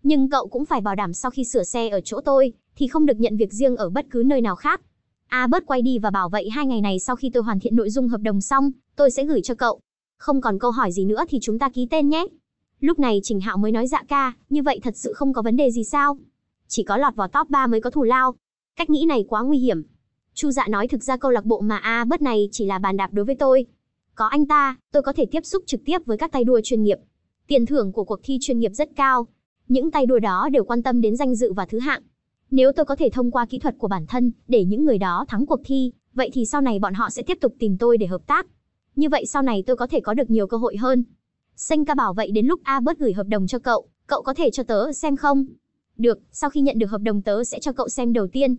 Nhưng cậu cũng phải bảo đảm sau khi sửa xe ở chỗ tôi, thì không được nhận việc riêng ở bất cứ nơi nào khác. A Bất quay đi và bảo vậy hai ngày này sau khi tôi hoàn thiện nội dung hợp đồng xong, tôi sẽ gửi cho cậu. Không còn câu hỏi gì nữa thì chúng ta ký tên nhé. Lúc này Trình Hạo mới nói dạ ca, như vậy thật sự không có vấn đề gì sao? Chỉ có lọt vào top 3 mới có thù lao. Cách nghĩ này quá nguy hiểm, Chu Dạ nói thực ra câu lạc bộ mà A Bất này chỉ là bàn đạp đối với tôi. Có anh ta, tôi có thể tiếp xúc trực tiếp với các tay đua chuyên nghiệp. Tiền thưởng của cuộc thi chuyên nghiệp rất cao. Những tay đua đó đều quan tâm đến danh dự và thứ hạng. Nếu tôi có thể thông qua kỹ thuật của bản thân để những người đó thắng cuộc thi, vậy thì sau này bọn họ sẽ tiếp tục tìm tôi để hợp tác. Như vậy sau này tôi có thể có được nhiều cơ hội hơn. Xanh ca bảo vậy đến lúc A bớt gửi hợp đồng cho cậu, cậu có thể cho tớ xem không? Được, sau khi nhận được hợp đồng tớ sẽ cho cậu xem đầu tiên,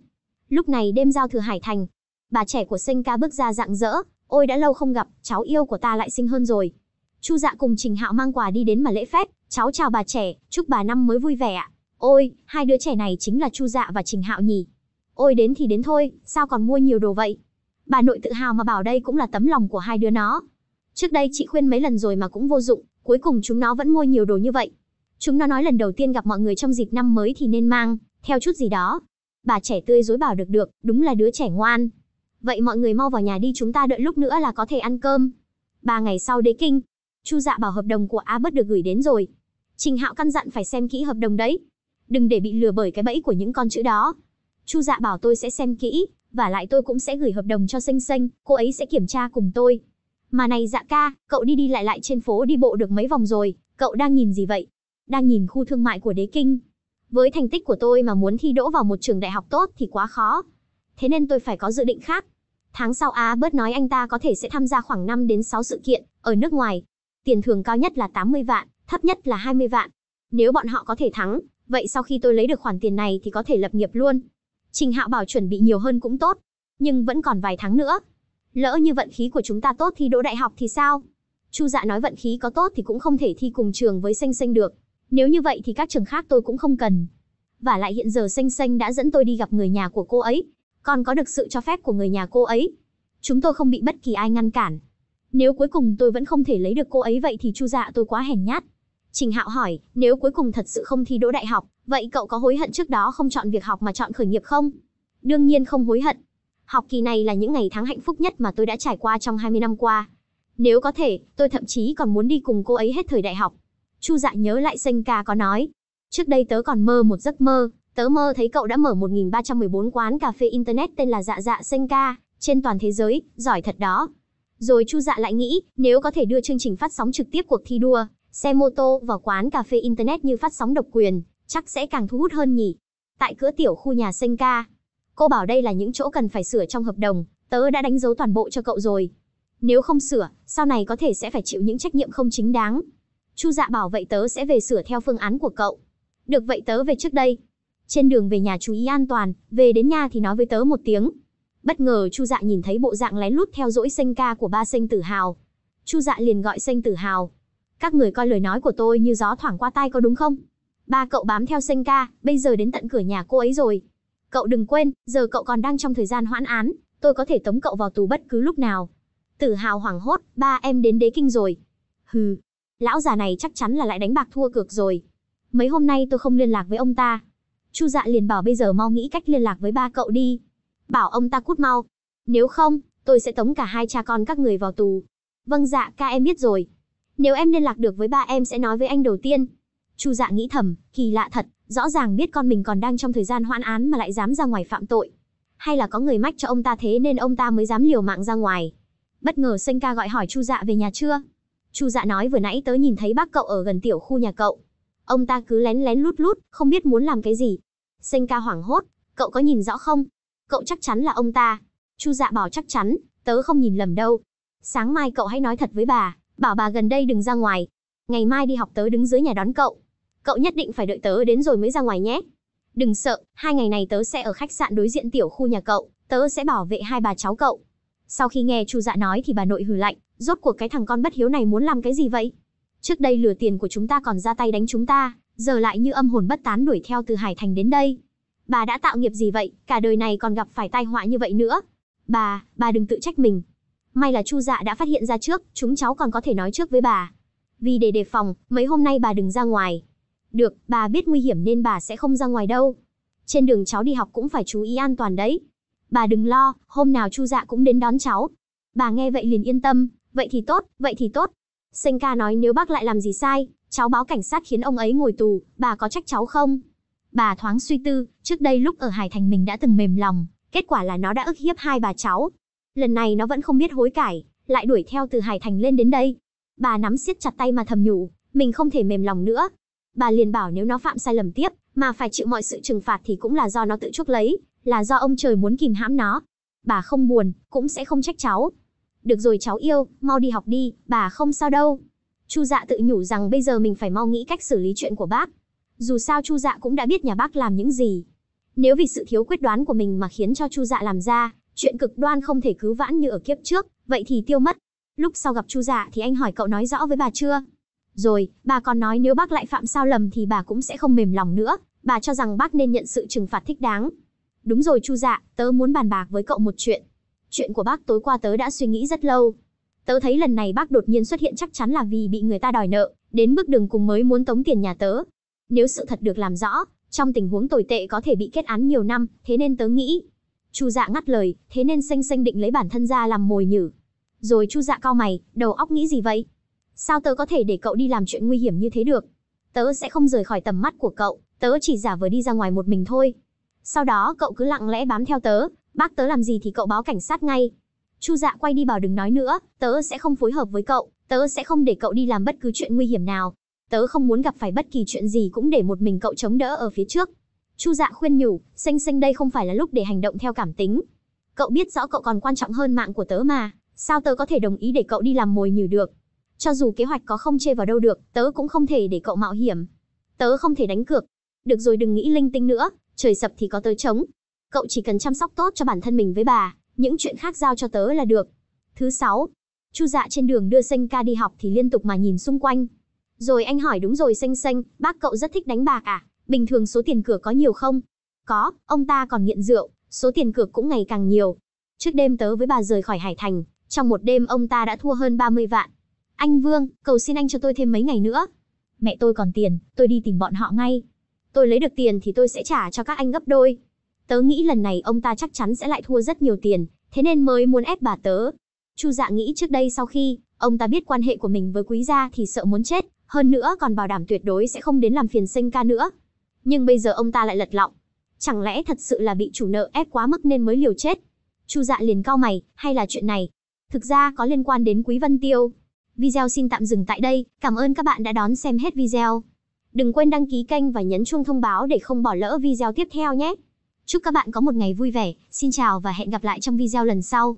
Lúc này đêm giao thừa Hải Thành, bà trẻ của Sinh ca bước ra rạng rỡ, "Ôi đã lâu không gặp, cháu yêu của ta lại sinh hơn rồi." Chu Dạ cùng Trình Hạo mang quà đi đến mà lễ phép, "Cháu chào bà trẻ, chúc bà năm mới vui vẻ ạ." "Ôi, hai đứa trẻ này chính là Chu Dạ và Trình Hạo nhỉ?" "Ôi đến thì đến thôi, sao còn mua nhiều đồ vậy?" Bà nội tự hào mà bảo đây cũng là tấm lòng của hai đứa nó. Trước đây chị khuyên mấy lần rồi mà cũng vô dụng, cuối cùng chúng nó vẫn mua nhiều đồ như vậy. Chúng nó nói lần đầu tiên gặp mọi người trong dịp năm mới thì nên mang theo chút gì đó, bà trẻ tươi dối bảo được được, đúng là đứa trẻ ngoan. Vậy mọi người mau vào nhà đi chúng ta đợi lúc nữa là có thể ăn cơm. Ba ngày sau đế kinh, Chu Dạ bảo hợp đồng của Á Bất được gửi đến rồi. Trình Hạo căn dặn phải xem kỹ hợp đồng đấy, đừng để bị lừa bởi cái bẫy của những con chữ đó. Chu Dạ bảo tôi sẽ xem kỹ, và lại tôi cũng sẽ gửi hợp đồng cho Xanh Xanh, cô ấy sẽ kiểm tra cùng tôi. Mà này Dạ ca, cậu đi đi lại lại trên phố đi bộ được mấy vòng rồi, cậu đang nhìn gì vậy? Đang nhìn khu thương mại của Đế Kinh. Với thành tích của tôi mà muốn thi đỗ vào một trường đại học tốt thì quá khó. Thế nên tôi phải có dự định khác. Tháng sau Á bớt nói anh ta có thể sẽ tham gia khoảng 5 đến 6 sự kiện ở nước ngoài. Tiền thưởng cao nhất là 80 vạn, thấp nhất là 20 vạn. Nếu bọn họ có thể thắng, vậy sau khi tôi lấy được khoản tiền này thì có thể lập nghiệp luôn. Trình Hạo bảo chuẩn bị nhiều hơn cũng tốt, nhưng vẫn còn vài tháng nữa. Lỡ như vận khí của chúng ta tốt thi đỗ đại học thì sao? Chu Dạ nói vận khí có tốt thì cũng không thể thi cùng trường với Xanh Xanh được. Nếu như vậy thì các trường khác tôi cũng không cần. Và lại hiện giờ Xanh Xanh đã dẫn tôi đi gặp người nhà của cô ấy, còn có được sự cho phép của người nhà cô ấy. Chúng tôi không bị bất kỳ ai ngăn cản. Nếu cuối cùng tôi vẫn không thể lấy được cô ấy vậy thì chu dạ tôi quá hèn nhát. Trình Hạo hỏi, nếu cuối cùng thật sự không thi đỗ đại học, vậy cậu có hối hận trước đó không chọn việc học mà chọn khởi nghiệp không? Đương nhiên không hối hận. Học kỳ này là những ngày tháng hạnh phúc nhất mà tôi đã trải qua trong 20 năm qua. Nếu có thể, tôi thậm chí còn muốn đi cùng cô ấy hết thời đại học. Chu Dạ nhớ lại Sênh Ca có nói, trước đây tớ còn mơ một giấc mơ, tớ mơ thấy cậu đã mở 1314 quán cà phê internet tên là Dạ Dạ Sênh Ca, trên toàn thế giới, giỏi thật đó. Rồi Chu Dạ lại nghĩ, nếu có thể đưa chương trình phát sóng trực tiếp cuộc thi đua, xe mô tô vào quán cà phê internet như phát sóng độc quyền, chắc sẽ càng thu hút hơn nhỉ. Tại cửa tiểu khu nhà Sênh Ca, cô bảo đây là những chỗ cần phải sửa trong hợp đồng, tớ đã đánh dấu toàn bộ cho cậu rồi. Nếu không sửa, sau này có thể sẽ phải chịu những trách nhiệm không chính đáng. Chu Dạ bảo vậy tớ sẽ về sửa theo phương án của cậu. Được vậy tớ về trước đây. Trên đường về nhà chú ý an toàn, về đến nhà thì nói với tớ một tiếng. Bất ngờ Chu Dạ nhìn thấy bộ dạng lén lút theo dõi Sênh ca của ba Sênh Tử Hào. Chu Dạ liền gọi Sênh Tử Hào. Các người coi lời nói của tôi như gió thoảng qua tai có đúng không? Ba cậu bám theo Sênh ca, bây giờ đến tận cửa nhà cô ấy rồi. Cậu đừng quên, giờ cậu còn đang trong thời gian hoãn án, tôi có thể tống cậu vào tù bất cứ lúc nào. Tử Hào hoảng hốt, ba em đến đế kinh rồi. Hừ, Lão già này chắc chắn là lại đánh bạc thua cược rồi. Mấy hôm nay tôi không liên lạc với ông ta. Chu dạ liền bảo bây giờ mau nghĩ cách liên lạc với ba cậu đi. Bảo ông ta cút mau. Nếu không, tôi sẽ tống cả hai cha con các người vào tù. Vâng dạ ca em biết rồi. Nếu em liên lạc được với ba em sẽ nói với anh đầu tiên. Chu dạ nghĩ thầm, kỳ lạ thật, rõ ràng biết con mình còn đang trong thời gian hoãn án mà lại dám ra ngoài phạm tội. Hay là có người mách cho ông ta thế nên ông ta mới dám liều mạng ra ngoài. Bất ngờ Sênh ca gọi hỏi Chu dạ về nhà chưa? Chu Dạ nói vừa nãy tớ nhìn thấy bác cậu ở gần tiểu khu nhà cậu. Ông ta cứ lén lén lút lút, không biết muốn làm cái gì. Sênh ca hoảng hốt, cậu có nhìn rõ không? Cậu chắc chắn là ông ta. Chu Dạ bảo chắc chắn, tớ không nhìn lầm đâu. Sáng mai cậu hãy nói thật với bà, bảo bà gần đây đừng ra ngoài. Ngày mai đi học tớ đứng dưới nhà đón cậu. Cậu nhất định phải đợi tớ đến rồi mới ra ngoài nhé. Đừng sợ, hai ngày này tớ sẽ ở khách sạn đối diện tiểu khu nhà cậu, tớ sẽ bảo vệ hai bà cháu cậu. Sau khi nghe Chu Dạ nói thì bà nội hừ lạnh, Rốt cuộc cái thằng con bất hiếu này muốn làm cái gì vậy? Trước đây lừa tiền của chúng ta còn ra tay đánh chúng ta, giờ lại như âm hồn bất tán đuổi theo từ Hải Thành đến đây. Bà đã tạo nghiệp gì vậy, cả đời này còn gặp phải tai họa như vậy nữa. Bà, bà đừng tự trách mình. May là Chu Dạ đã phát hiện ra trước, chúng cháu còn có thể nói trước với bà. Vì để đề phòng, mấy hôm nay bà đừng ra ngoài. Được, bà biết nguy hiểm nên bà sẽ không ra ngoài đâu. Trên đường cháu đi học cũng phải chú ý an toàn đấy. Bà đừng lo, hôm nào Chu Dạ cũng đến đón cháu. Bà nghe vậy liền yên tâm, Vậy thì tốt, vậy thì tốt. Sênh ca nói nếu bác lại làm gì sai, cháu báo cảnh sát khiến ông ấy ngồi tù, bà có trách cháu không? Bà thoáng suy tư, trước đây lúc ở Hải Thành mình đã từng mềm lòng, kết quả là nó đã ức hiếp hai bà cháu. Lần này nó vẫn không biết hối cải, lại đuổi theo từ Hải Thành lên đến đây. Bà nắm siết chặt tay mà thầm nhủ, mình không thể mềm lòng nữa. Bà liền bảo nếu nó phạm sai lầm tiếp, mà phải chịu mọi sự trừng phạt thì cũng là do nó tự chuốc lấy, là do ông trời muốn kìm hãm nó. Bà không buồn, cũng sẽ không trách cháu, được rồi cháu yêu, mau đi học đi, bà không sao đâu. Chu dạ tự nhủ rằng bây giờ mình phải mau nghĩ cách xử lý chuyện của bác. Dù sao Chu dạ cũng đã biết nhà bác làm những gì. Nếu vì sự thiếu quyết đoán của mình mà khiến cho Chu dạ làm ra, chuyện cực đoan không thể cứu vãn như ở kiếp trước, vậy thì tiêu mất. Lúc sau gặp Chu dạ thì anh hỏi cậu nói rõ với bà chưa? Rồi, bà còn nói nếu bác lại phạm sao lầm thì bà cũng sẽ không mềm lòng nữa, bà cho rằng bác nên nhận sự trừng phạt thích đáng. Đúng rồi Chu dạ, tớ muốn bàn bạc với cậu một chuyện. Chuyện của bác tối qua tớ đã suy nghĩ rất lâu. Tớ thấy lần này bác đột nhiên xuất hiện chắc chắn là vì bị người ta đòi nợ, đến bước đường cùng mới muốn tống tiền nhà tớ. Nếu sự thật được làm rõ, trong tình huống tồi tệ có thể bị kết án nhiều năm, thế nên tớ nghĩ. Chu Dạ ngắt lời, thế nên xanh xanh định lấy bản thân ra làm mồi nhử. Rồi Chu Dạ cao mày, đầu óc nghĩ gì vậy? Sao tớ có thể để cậu đi làm chuyện nguy hiểm như thế được? Tớ sẽ không rời khỏi tầm mắt của cậu, tớ chỉ giả vờ đi ra ngoài một mình thôi. Sau đó cậu cứ lặng lẽ bám theo tớ, bác tớ làm gì thì cậu báo cảnh sát ngay. Chu dạ quay đi bảo đừng nói nữa, tớ sẽ không phối hợp với cậu, tớ sẽ không để cậu đi làm bất cứ chuyện nguy hiểm nào. Tớ không muốn gặp phải bất kỳ chuyện gì cũng để một mình cậu chống đỡ ở phía trước. Chu dạ khuyên nhủ, xanh xanh đây không phải là lúc để hành động theo cảm tính. Cậu biết rõ cậu còn quan trọng hơn mạng của tớ mà, sao tớ có thể đồng ý để cậu đi làm mồi nhử được. Cho dù kế hoạch có không chê vào đâu được, tớ cũng không thể để cậu mạo hiểm. Tớ không thể đánh cược. Được rồi đừng nghĩ linh tinh nữa, trời sập thì có tớ chống, Cậu chỉ cần chăm sóc tốt cho bản thân mình với bà, những chuyện khác giao cho tớ là được. Thứ sáu, Chu Dạ trên đường đưa Sanh Ca đi học thì liên tục mà nhìn xung quanh. Rồi anh hỏi đúng rồi Sanh Sanh, bác cậu rất thích đánh bạc à? Bình thường số tiền cửa có nhiều không? Có, ông ta còn nghiện rượu, số tiền cược cũng ngày càng nhiều. Trước đêm tớ với bà rời khỏi Hải Thành, trong một đêm ông ta đã thua hơn 30 vạn. Anh Vương, cầu xin anh cho tôi thêm mấy ngày nữa. Mẹ tôi còn tiền, tôi đi tìm bọn họ ngay. Tôi lấy được tiền thì tôi sẽ trả cho các anh gấp đôi. Tớ nghĩ lần này ông ta chắc chắn sẽ lại thua rất nhiều tiền, thế nên mới muốn ép bà tớ. Chu Dạ nghĩ trước đây sau khi ông ta biết quan hệ của mình với quý gia thì sợ muốn chết, hơn nữa còn bảo đảm tuyệt đối sẽ không đến làm phiền sinh ca nữa. Nhưng bây giờ ông ta lại lật lọng. Chẳng lẽ thật sự là bị chủ nợ ép quá mức nên mới liều chết? Chu Dạ liền cau mày, hay là chuyện này thực ra có liên quan đến Quý Vân Tiêu. Video xin tạm dừng tại đây, cảm ơn các bạn đã đón xem hết video. Đừng quên đăng ký kênh và nhấn chuông thông báo để không bỏ lỡ video tiếp theo nhé. Chúc các bạn có một ngày vui vẻ, xin chào và hẹn gặp lại trong video lần sau.